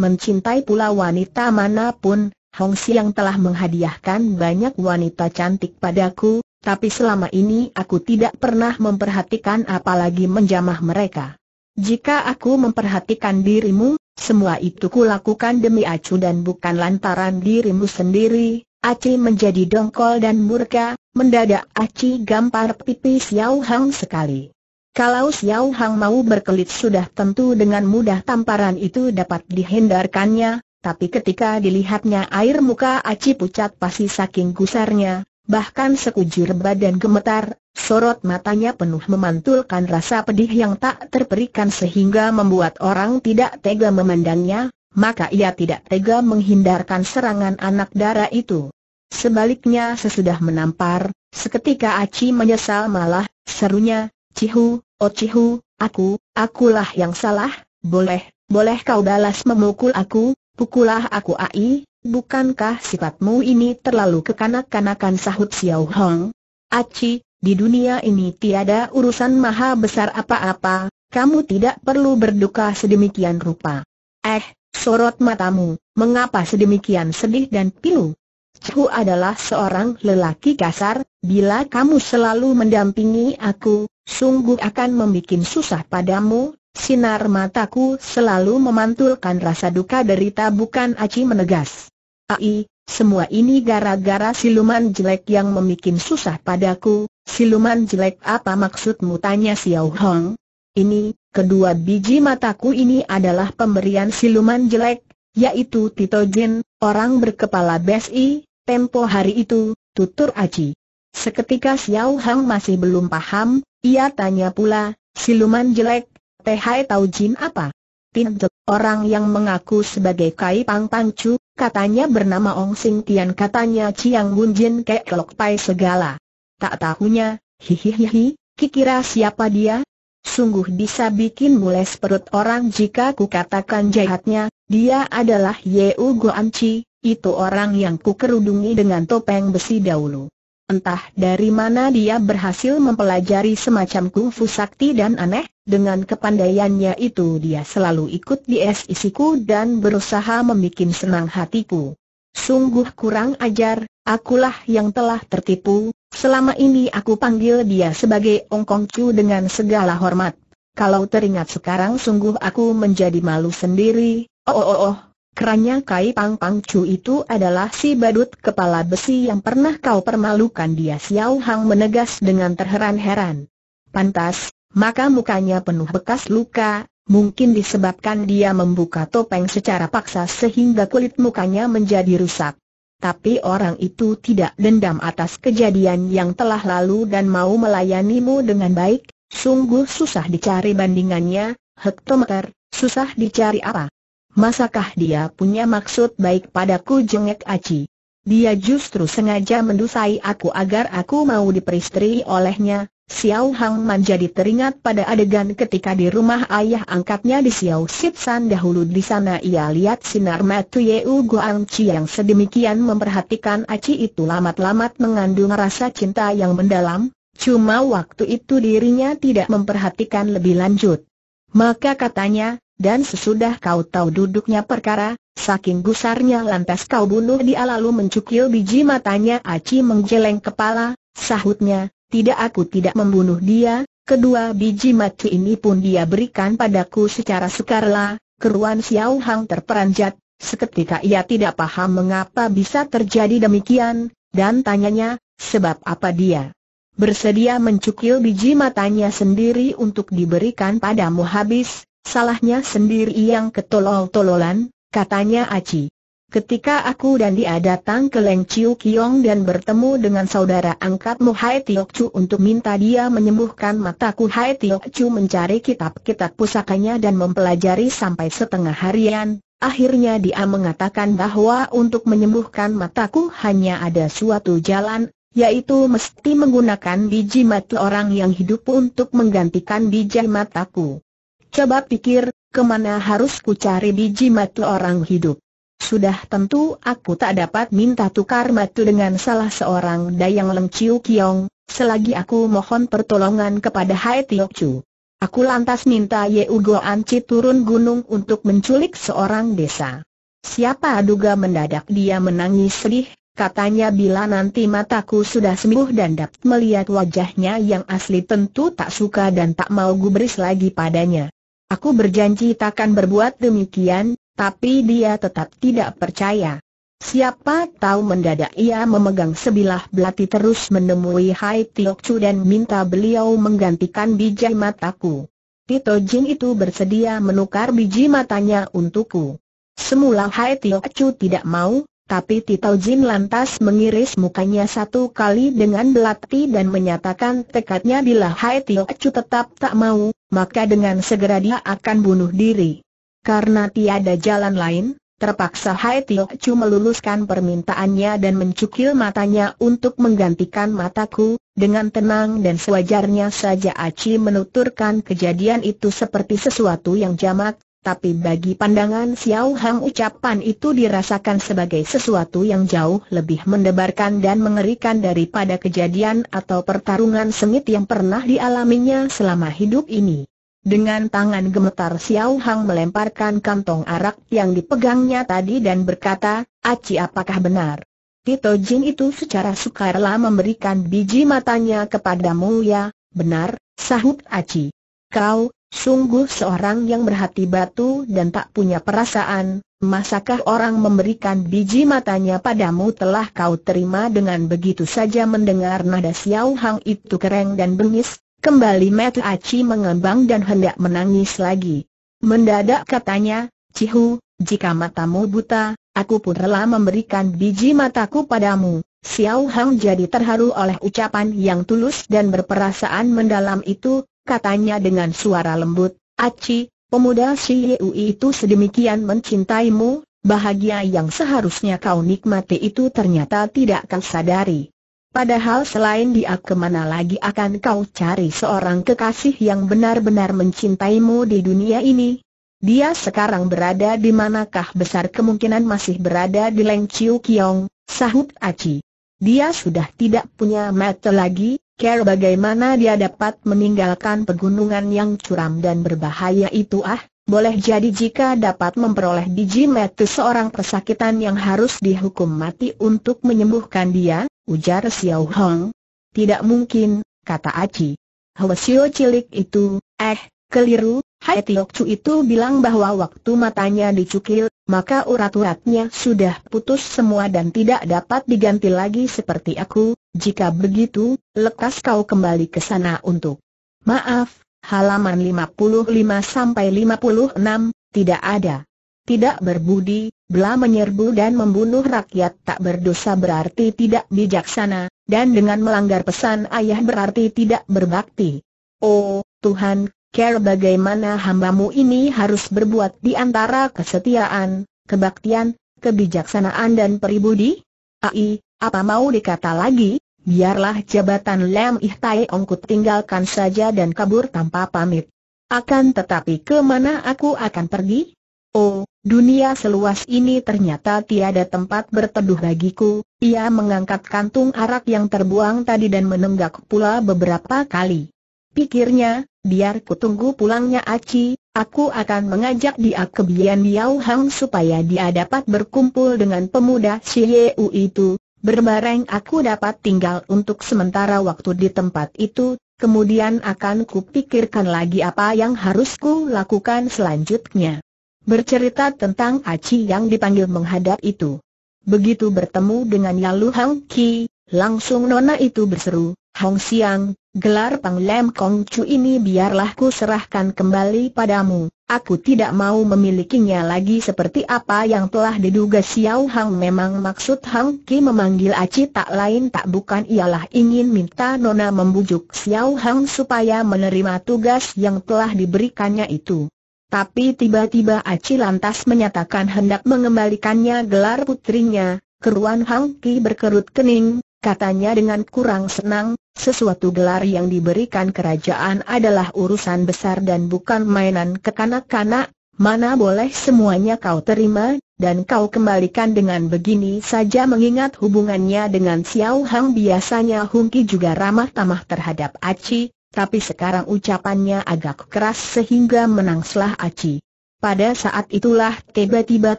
mencintai pula wanita manapun. Hong yang telah menghadiahkan banyak wanita cantik padaku, tapi selama ini aku tidak pernah memperhatikan apalagi menjamah mereka. Jika aku memperhatikan dirimu, semua itu kulakukan demi acu dan bukan lantaran dirimu sendiri, Aci menjadi dongkol dan murka, mendadak Aci gampar pipi Xiao Hang sekali. Kalau Xiao Hang mau berkelit sudah tentu dengan mudah tamparan itu dapat dihindarkannya, tapi ketika dilihatnya air muka Aci pucat pasti saking gusarnya, bahkan sekujur badan gemetar, sorot matanya penuh memantulkan rasa pedih yang tak terperikan sehingga membuat orang tidak tega memandangnya, maka ia tidak tega menghindarkan serangan anak dara itu. Sebaliknya sesudah menampar, seketika Aci menyesal malah, serunya, Cihu, oh Cihu, aku, akulah yang salah, boleh, boleh kau balas memukul aku, pukulah aku Ai, bukankah sifatmu ini terlalu kekanak-kanakan sahut Xiao Hong? Aci, di dunia ini tiada urusan maha besar apa-apa, kamu tidak perlu berduka sedemikian rupa. Eh, Sorot matamu, mengapa sedemikian sedih dan pilu? Chu adalah seorang lelaki kasar, bila kamu selalu mendampingi aku, sungguh akan membuat susah padamu, Sinar mataku selalu memantulkan rasa duka derita bukan aci menegas. Ai, semua ini gara-gara siluman jelek yang membuat susah padaku, siluman jelek apa maksudmu tanya Xiao Hong, ini, kedua biji mataku ini adalah pemberian siluman jelek, yaitu Tito Jin, orang berkepala besi, tempo hari itu, tutur Aci. Seketika Xiao Hang masih belum paham, ia tanya pula, siluman jelek, Tehai Tau Jin apa? Tinjek, orang yang mengaku sebagai Kai Pang Pang cu, katanya bernama Ong Sing Tian katanya Chiang Gun Jin Kek Lok Pai segala. Tak tahunya, hihihihi, kikira siapa dia, Sungguh bisa bikin mules perut orang jika ku katakan jahatnya, dia adalah Yeu Goanci, itu orang yang ku kerudungi dengan topeng besi dahulu. Entah dari mana dia berhasil mempelajari semacam kungfu sakti dan aneh, dengan kepandaiannya itu dia selalu ikut di es isiku dan berusaha membuat senang hatiku. Sungguh kurang ajar, akulah yang telah tertipu, Selama ini aku panggil dia sebagai Ong Kong Chu dengan segala hormat. Kalau teringat sekarang sungguh aku menjadi malu sendiri, oh oh oh, oh. kerannya Kai Pang Pang Chu itu adalah si badut kepala besi yang pernah kau permalukan dia Xiao Hang menegas dengan terheran-heran. Pantas, maka mukanya penuh bekas luka, mungkin disebabkan dia membuka topeng secara paksa sehingga kulit mukanya menjadi rusak tapi orang itu tidak dendam atas kejadian yang telah lalu dan mau melayanimu dengan baik, sungguh susah dicari bandingannya, hektometer, susah dicari apa? Masakah dia punya maksud baik padaku jengek Aci? Dia justru sengaja mendusai aku agar aku mau diperistri olehnya, Xiao Hang menjadi teringat pada adegan ketika di rumah ayah angkatnya di Xiao Sit San dahulu di sana ia lihat sinar mata Yeu Guang yang sedemikian memperhatikan Aci itu lamat-lamat mengandung rasa cinta yang mendalam, cuma waktu itu dirinya tidak memperhatikan lebih lanjut. Maka katanya, dan sesudah kau tahu duduknya perkara, saking gusarnya lantas kau bunuh dia lalu mencukil biji matanya Aci menggeleng kepala, sahutnya, tidak aku tidak membunuh dia, kedua biji mati ini pun dia berikan padaku secara sukarela, keruan Xiao Hang terperanjat, seketika ia tidak paham mengapa bisa terjadi demikian, dan tanyanya, sebab apa dia? Bersedia mencukil biji matanya sendiri untuk diberikan padamu habis, salahnya sendiri yang ketolol-tololan, katanya Aci. Ketika aku dan dia datang ke Leng Chiu Kiong dan bertemu dengan saudara angkatmu Hai Tiok Chu untuk minta dia menyembuhkan mataku Hai Tiok Chu mencari kitab-kitab pusakanya dan mempelajari sampai setengah harian. Akhirnya dia mengatakan bahwa untuk menyembuhkan mataku hanya ada suatu jalan, yaitu mesti menggunakan biji mata orang yang hidup untuk menggantikan biji mataku. Coba pikir, kemana harus ku cari biji mata orang hidup? Sudah tentu aku tak dapat minta tukar batu dengan salah seorang dayang Leng Chiu Kiong, selagi aku mohon pertolongan kepada Hai Tio Chu. Aku lantas minta Ye Ugo Anci turun gunung untuk menculik seorang desa. Siapa duga mendadak dia menangis sedih, katanya bila nanti mataku sudah sembuh dan dapat melihat wajahnya yang asli tentu tak suka dan tak mau gubris lagi padanya. Aku berjanji takkan berbuat demikian, tapi dia tetap tidak percaya. Siapa tahu mendadak ia memegang sebilah belati terus menemui Hai Tiok Chu dan minta beliau menggantikan biji mataku. Tito Jin itu bersedia menukar biji matanya untukku. Semula Hai Tiok Chu tidak mau, tapi Tito Jin lantas mengiris mukanya satu kali dengan belati dan menyatakan tekadnya bila Hai Tio Chu tetap tak mau, maka dengan segera dia akan bunuh diri. Karena tiada jalan lain, terpaksa Hai Tio Chu meluluskan permintaannya dan mencukil matanya untuk menggantikan mataku, dengan tenang dan sewajarnya saja Aci menuturkan kejadian itu seperti sesuatu yang jamak, tapi bagi pandangan Xiao Hang ucapan itu dirasakan sebagai sesuatu yang jauh lebih mendebarkan dan mengerikan daripada kejadian atau pertarungan sengit yang pernah dialaminya selama hidup ini. Dengan tangan gemetar Xiao Hang melemparkan kantong arak yang dipegangnya tadi dan berkata, Aci apakah benar? Tito Jin itu secara sukarela memberikan biji matanya kepadamu ya, benar, sahut Aci. Kau, sungguh seorang yang berhati batu dan tak punya perasaan, masakah orang memberikan biji matanya padamu telah kau terima dengan begitu saja mendengar nada Xiao Hang itu kereng dan bengis, Kembali Matt Aci mengembang dan hendak menangis lagi. Mendadak katanya, Cihu, jika matamu buta, aku pun rela memberikan biji mataku padamu. Xiao Hang jadi terharu oleh ucapan yang tulus dan berperasaan mendalam itu, katanya dengan suara lembut, Aci, pemuda si Yui itu sedemikian mencintaimu, bahagia yang seharusnya kau nikmati itu ternyata tidak kau sadari. Padahal selain dia kemana lagi akan kau cari seorang kekasih yang benar-benar mencintaimu di dunia ini? Dia sekarang berada di manakah besar kemungkinan masih berada di Leng Chiu Kiong, sahut Aci. Dia sudah tidak punya mata lagi, care bagaimana dia dapat meninggalkan pegunungan yang curam dan berbahaya itu ah, boleh jadi jika dapat memperoleh biji mata seorang persakitan yang harus dihukum mati untuk menyembuhkan dia, ujar Xiao Hong. Tidak mungkin, kata Aci. Hwasio cilik itu, eh, keliru, Hai Tiok Chu itu bilang bahwa waktu matanya dicukil, maka urat-uratnya sudah putus semua dan tidak dapat diganti lagi seperti aku, jika begitu, lekas kau kembali ke sana untuk Maaf, halaman 55 56, tidak ada tidak berbudi, belah menyerbu dan membunuh rakyat tak berdosa berarti tidak bijaksana, dan dengan melanggar pesan ayah berarti tidak berbakti. Oh, Tuhan, care bagaimana hambamu ini harus berbuat di antara kesetiaan, kebaktian, kebijaksanaan dan peribudi? Ai, apa mau dikata lagi? Biarlah jabatan Lem Ih Ongkut tinggalkan saja dan kabur tanpa pamit. Akan tetapi kemana aku akan pergi? Oh, Dunia seluas ini ternyata tiada tempat berteduh bagiku, ia mengangkat kantung arak yang terbuang tadi dan menenggak pula beberapa kali. Pikirnya, biar ku tunggu pulangnya Aci, aku akan mengajak dia ke Bian Biao Hang supaya dia dapat berkumpul dengan pemuda Si Xieu itu, berbareng aku dapat tinggal untuk sementara waktu di tempat itu, kemudian akan kupikirkan lagi apa yang harus ku lakukan selanjutnya. Bercerita tentang Aci yang dipanggil menghadap itu. Begitu bertemu dengan Yalu Hang Ki, langsung nona itu berseru, Hong Siang, gelar Panglem Kong Chu ini biarlah ku serahkan kembali padamu. Aku tidak mau memilikinya lagi seperti apa yang telah diduga Xiao Hang memang maksud Hang Ki memanggil Aci tak lain tak bukan ialah ingin minta Nona membujuk Xiao Hang supaya menerima tugas yang telah diberikannya itu. Tapi tiba-tiba Aci lantas menyatakan hendak mengembalikannya gelar putrinya, keruan Hang Ki berkerut kening, katanya dengan kurang senang, sesuatu gelar yang diberikan kerajaan adalah urusan besar dan bukan mainan kekanak-kanak, mana boleh semuanya kau terima, dan kau kembalikan dengan begini saja mengingat hubungannya dengan Xiao Hang biasanya Hung Ki juga ramah tamah terhadap Aci, tapi sekarang ucapannya agak keras sehingga menangslah aci. Pada saat itulah tiba-tiba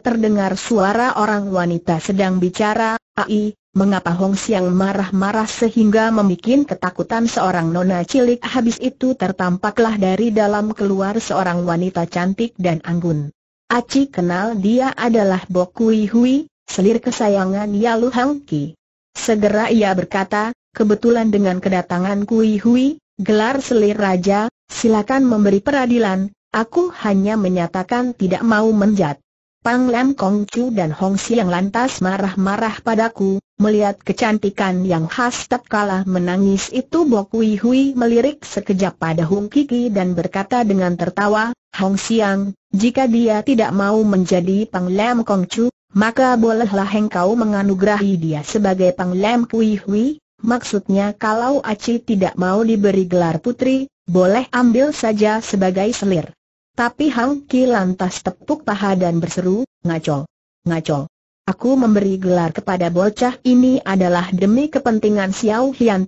terdengar suara orang wanita sedang bicara, Ai, mengapa Hong Siang marah-marah sehingga membuat ketakutan seorang nona cilik habis itu tertampaklah dari dalam keluar seorang wanita cantik dan anggun. Aci kenal dia adalah Kui Hui, selir kesayangan Yalu Hang Ki. Segera ia berkata, kebetulan dengan kedatangan Kui Hui, gelar selir raja, silakan memberi peradilan, aku hanya menyatakan tidak mau menjat. Pang Lam Kong Chu dan Hong Si yang lantas marah-marah padaku, melihat kecantikan yang khas tak kalah menangis itu Bok Hui Hui melirik sekejap pada Hong Kiki dan berkata dengan tertawa, Hong Siang, jika dia tidak mau menjadi Pang Lam Kong Chu, maka bolehlah engkau menganugerahi dia sebagai Pang Lam Kui Hui, Maksudnya kalau Aci tidak mau diberi gelar putri, boleh ambil saja sebagai selir. Tapi Hang Ki lantas tepuk paha dan berseru, ngaco, ngaco. Aku memberi gelar kepada bocah ini adalah demi kepentingan Xiao Hian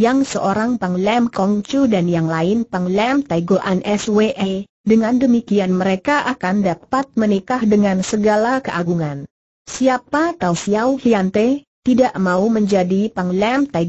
yang seorang Panglem Kong Chu dan yang lain Panglem Tai Goan SWE, dengan demikian mereka akan dapat menikah dengan segala keagungan. Siapa tahu Xiao Hian tidak mau menjadi Panglem Tai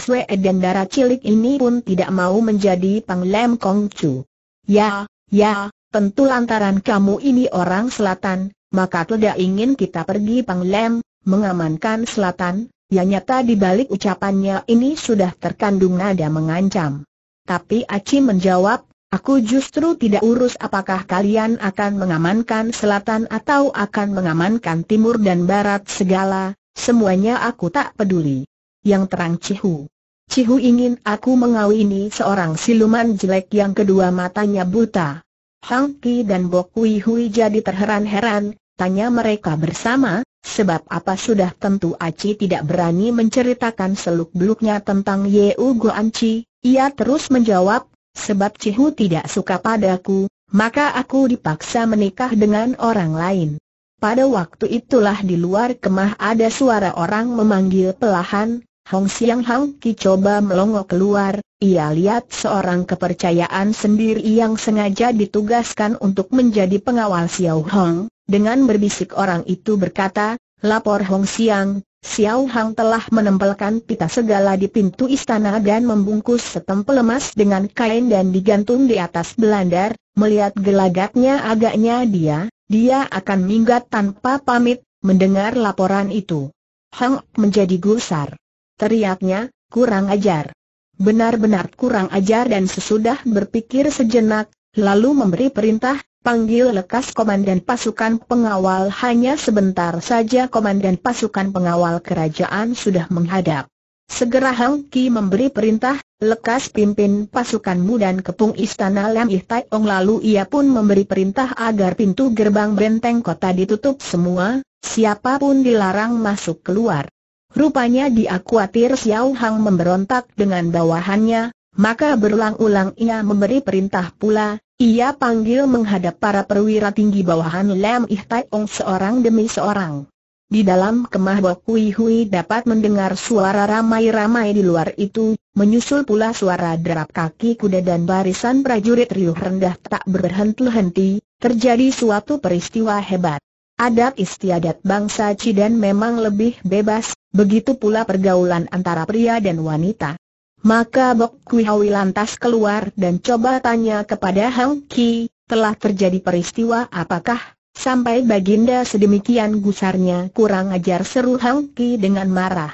SWE dan darah cilik ini pun tidak mau menjadi Panglem Kongcu. Ya, ya, tentu lantaran kamu ini orang selatan, maka tidak ingin kita pergi Panglem, mengamankan selatan, ya nyata di balik ucapannya ini sudah terkandung nada mengancam. Tapi Aci menjawab, Aku justru tidak urus apakah kalian akan mengamankan selatan atau akan mengamankan timur dan barat segala, Semuanya aku tak peduli. Yang terang Cihu. Cihu ingin aku mengawini seorang siluman jelek yang kedua matanya buta. Hang Ki dan Bo Kui Hui jadi terheran-heran, tanya mereka bersama, sebab apa sudah tentu Aci tidak berani menceritakan seluk-beluknya tentang Ye Goan Chi, ia terus menjawab, sebab Cihu tidak suka padaku, maka aku dipaksa menikah dengan orang lain. Pada waktu itulah di luar kemah ada suara orang memanggil pelahan, Hong Siang Hang Ki coba melongo keluar, ia lihat seorang kepercayaan sendiri yang sengaja ditugaskan untuk menjadi pengawal Xiao Hong, dengan berbisik orang itu berkata, lapor Hong Siang, Xiao Hang telah menempelkan pita segala di pintu istana dan membungkus setempel emas dengan kain dan digantung di atas belandar, melihat gelagatnya agaknya dia, dia akan minggat tanpa pamit, mendengar laporan itu. Hang menjadi gusar. Teriaknya, kurang ajar. Benar-benar kurang ajar dan sesudah berpikir sejenak, lalu memberi perintah, panggil lekas komandan pasukan pengawal hanya sebentar saja komandan pasukan pengawal kerajaan sudah menghadap. Segera Hang Ki memberi perintah, lekas pimpin pasukanmu dan kepung istana Lam Ih Tai Ong lalu ia pun memberi perintah agar pintu gerbang benteng kota ditutup semua, siapapun dilarang masuk keluar. Rupanya dia khawatir Xiao Hang memberontak dengan bawahannya, maka berulang-ulang ia memberi perintah pula, ia panggil menghadap para perwira tinggi bawahan Lam Ih Tai Ong seorang demi seorang. Di dalam kemah Bok Kui Hui dapat mendengar suara ramai-ramai di luar itu, menyusul pula suara derap kaki kuda dan barisan prajurit riuh rendah tak berhenti-henti, terjadi suatu peristiwa hebat. Adat istiadat bangsa Cidan memang lebih bebas, begitu pula pergaulan antara pria dan wanita. Maka Bok Kui Hui lantas keluar dan coba tanya kepada Hang Ki, telah terjadi peristiwa apakah? Sampai Baginda sedemikian gusarnya kurang ajar seru Hang Ki dengan marah.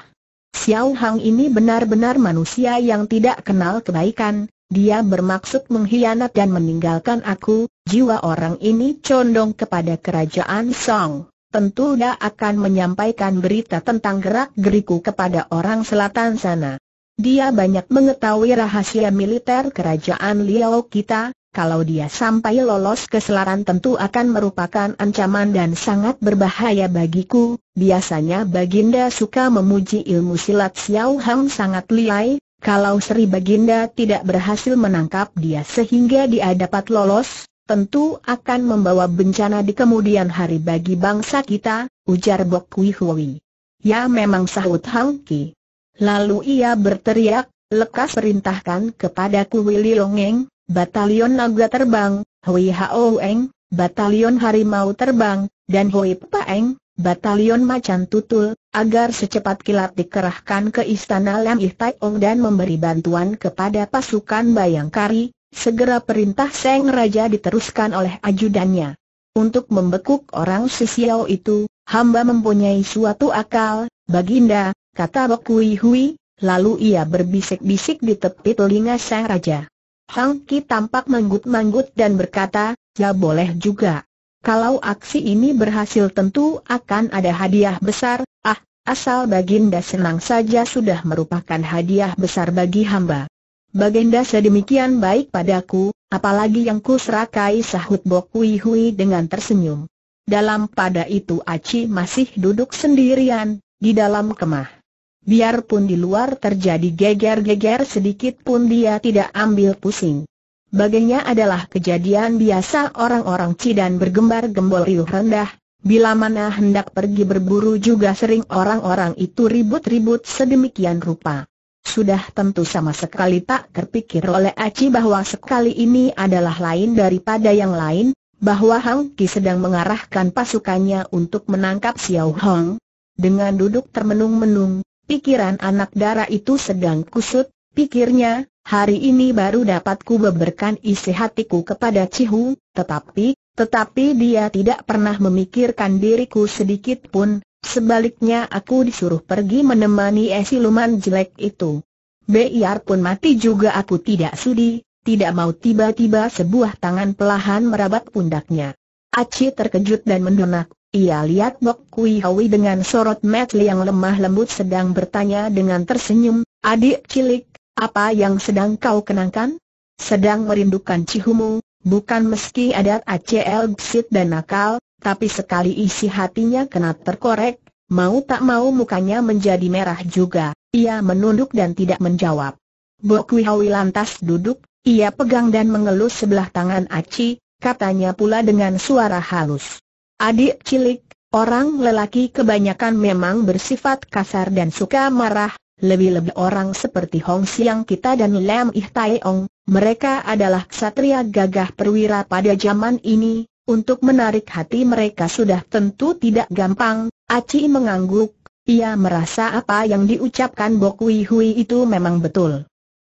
Xiao Hang ini benar-benar manusia yang tidak kenal kebaikan, dia bermaksud mengkhianat dan meninggalkan aku, jiwa orang ini condong kepada kerajaan Song. Tentu dia akan menyampaikan berita tentang gerak-geriku kepada orang selatan sana. Dia banyak mengetahui rahasia militer kerajaan Liao kita, kalau dia sampai lolos ke selaran tentu akan merupakan ancaman dan sangat berbahaya bagiku. Biasanya Baginda suka memuji ilmu silat Xiao Hang sangat liai, kalau Sri Baginda tidak berhasil menangkap dia sehingga dia dapat lolos, tentu akan membawa bencana di kemudian hari bagi bangsa kita, ujar Bok Kui Hui. Ya memang sahut Hang Ki. Lalu ia berteriak, lekas perintahkan kepadaku Willy Longeng, Batalion Naga Terbang, Hui Hao Eng, Batalion Harimau Terbang, dan Hui Eng, Batalion Macan Tutul, agar secepat kilat dikerahkan ke Istana Lam Ih Tai Ong dan memberi bantuan kepada pasukan Bayangkari, segera perintah Seng Raja diteruskan oleh ajudannya. Untuk membekuk orang Sisiao itu, hamba mempunyai suatu akal, Baginda, kata Bokui Hui, lalu ia berbisik-bisik di tepi telinga Seng raja. Hang Ki tampak manggut-manggut dan berkata, ya boleh juga. Kalau aksi ini berhasil tentu akan ada hadiah besar, ah, asal Baginda senang saja sudah merupakan hadiah besar bagi hamba. Baginda sedemikian baik padaku, apalagi yang serakai sahut Bok Hui Hui dengan tersenyum. Dalam pada itu Aci masih duduk sendirian, di dalam kemah biarpun di luar terjadi geger-geger sedikit pun dia tidak ambil pusing. Baginya adalah kejadian biasa orang-orang Cidan bergembar-gembor riuh rendah, bila mana hendak pergi berburu juga sering orang-orang itu ribut-ribut sedemikian rupa. Sudah tentu sama sekali tak terpikir oleh Aci bahwa sekali ini adalah lain daripada yang lain, bahwa Hang Ki sedang mengarahkan pasukannya untuk menangkap Xiao Hong. Dengan duduk termenung-menung, pikiran anak darah itu sedang kusut, pikirnya, hari ini baru dapat ku beberkan isi hatiku kepada Cihu, tetapi, tetapi dia tidak pernah memikirkan diriku sedikit pun, sebaliknya aku disuruh pergi menemani esiluman eh, jelek itu. pun mati juga aku tidak sudi, tidak mau tiba-tiba sebuah tangan pelahan merabat pundaknya. Aci terkejut dan mendonak, ia lihat Bok Kui Hawi dengan sorot mata yang lemah lembut sedang bertanya dengan tersenyum, adik cilik, apa yang sedang kau kenangkan? Sedang merindukan Cihumu, bukan meski adat ACL gesit dan nakal, tapi sekali isi hatinya kena terkorek, mau tak mau mukanya menjadi merah juga, ia menunduk dan tidak menjawab. Bok Kui Hawi lantas duduk, ia pegang dan mengelus sebelah tangan Aci, katanya pula dengan suara halus. Adik cilik, orang lelaki kebanyakan memang bersifat kasar dan suka marah, lebih-lebih orang seperti Hong Siang kita dan Lam Ih Tai Ong, mereka adalah ksatria gagah perwira pada zaman ini, untuk menarik hati mereka sudah tentu tidak gampang, Aci mengangguk, ia merasa apa yang diucapkan Bok Wi Hui itu memang betul.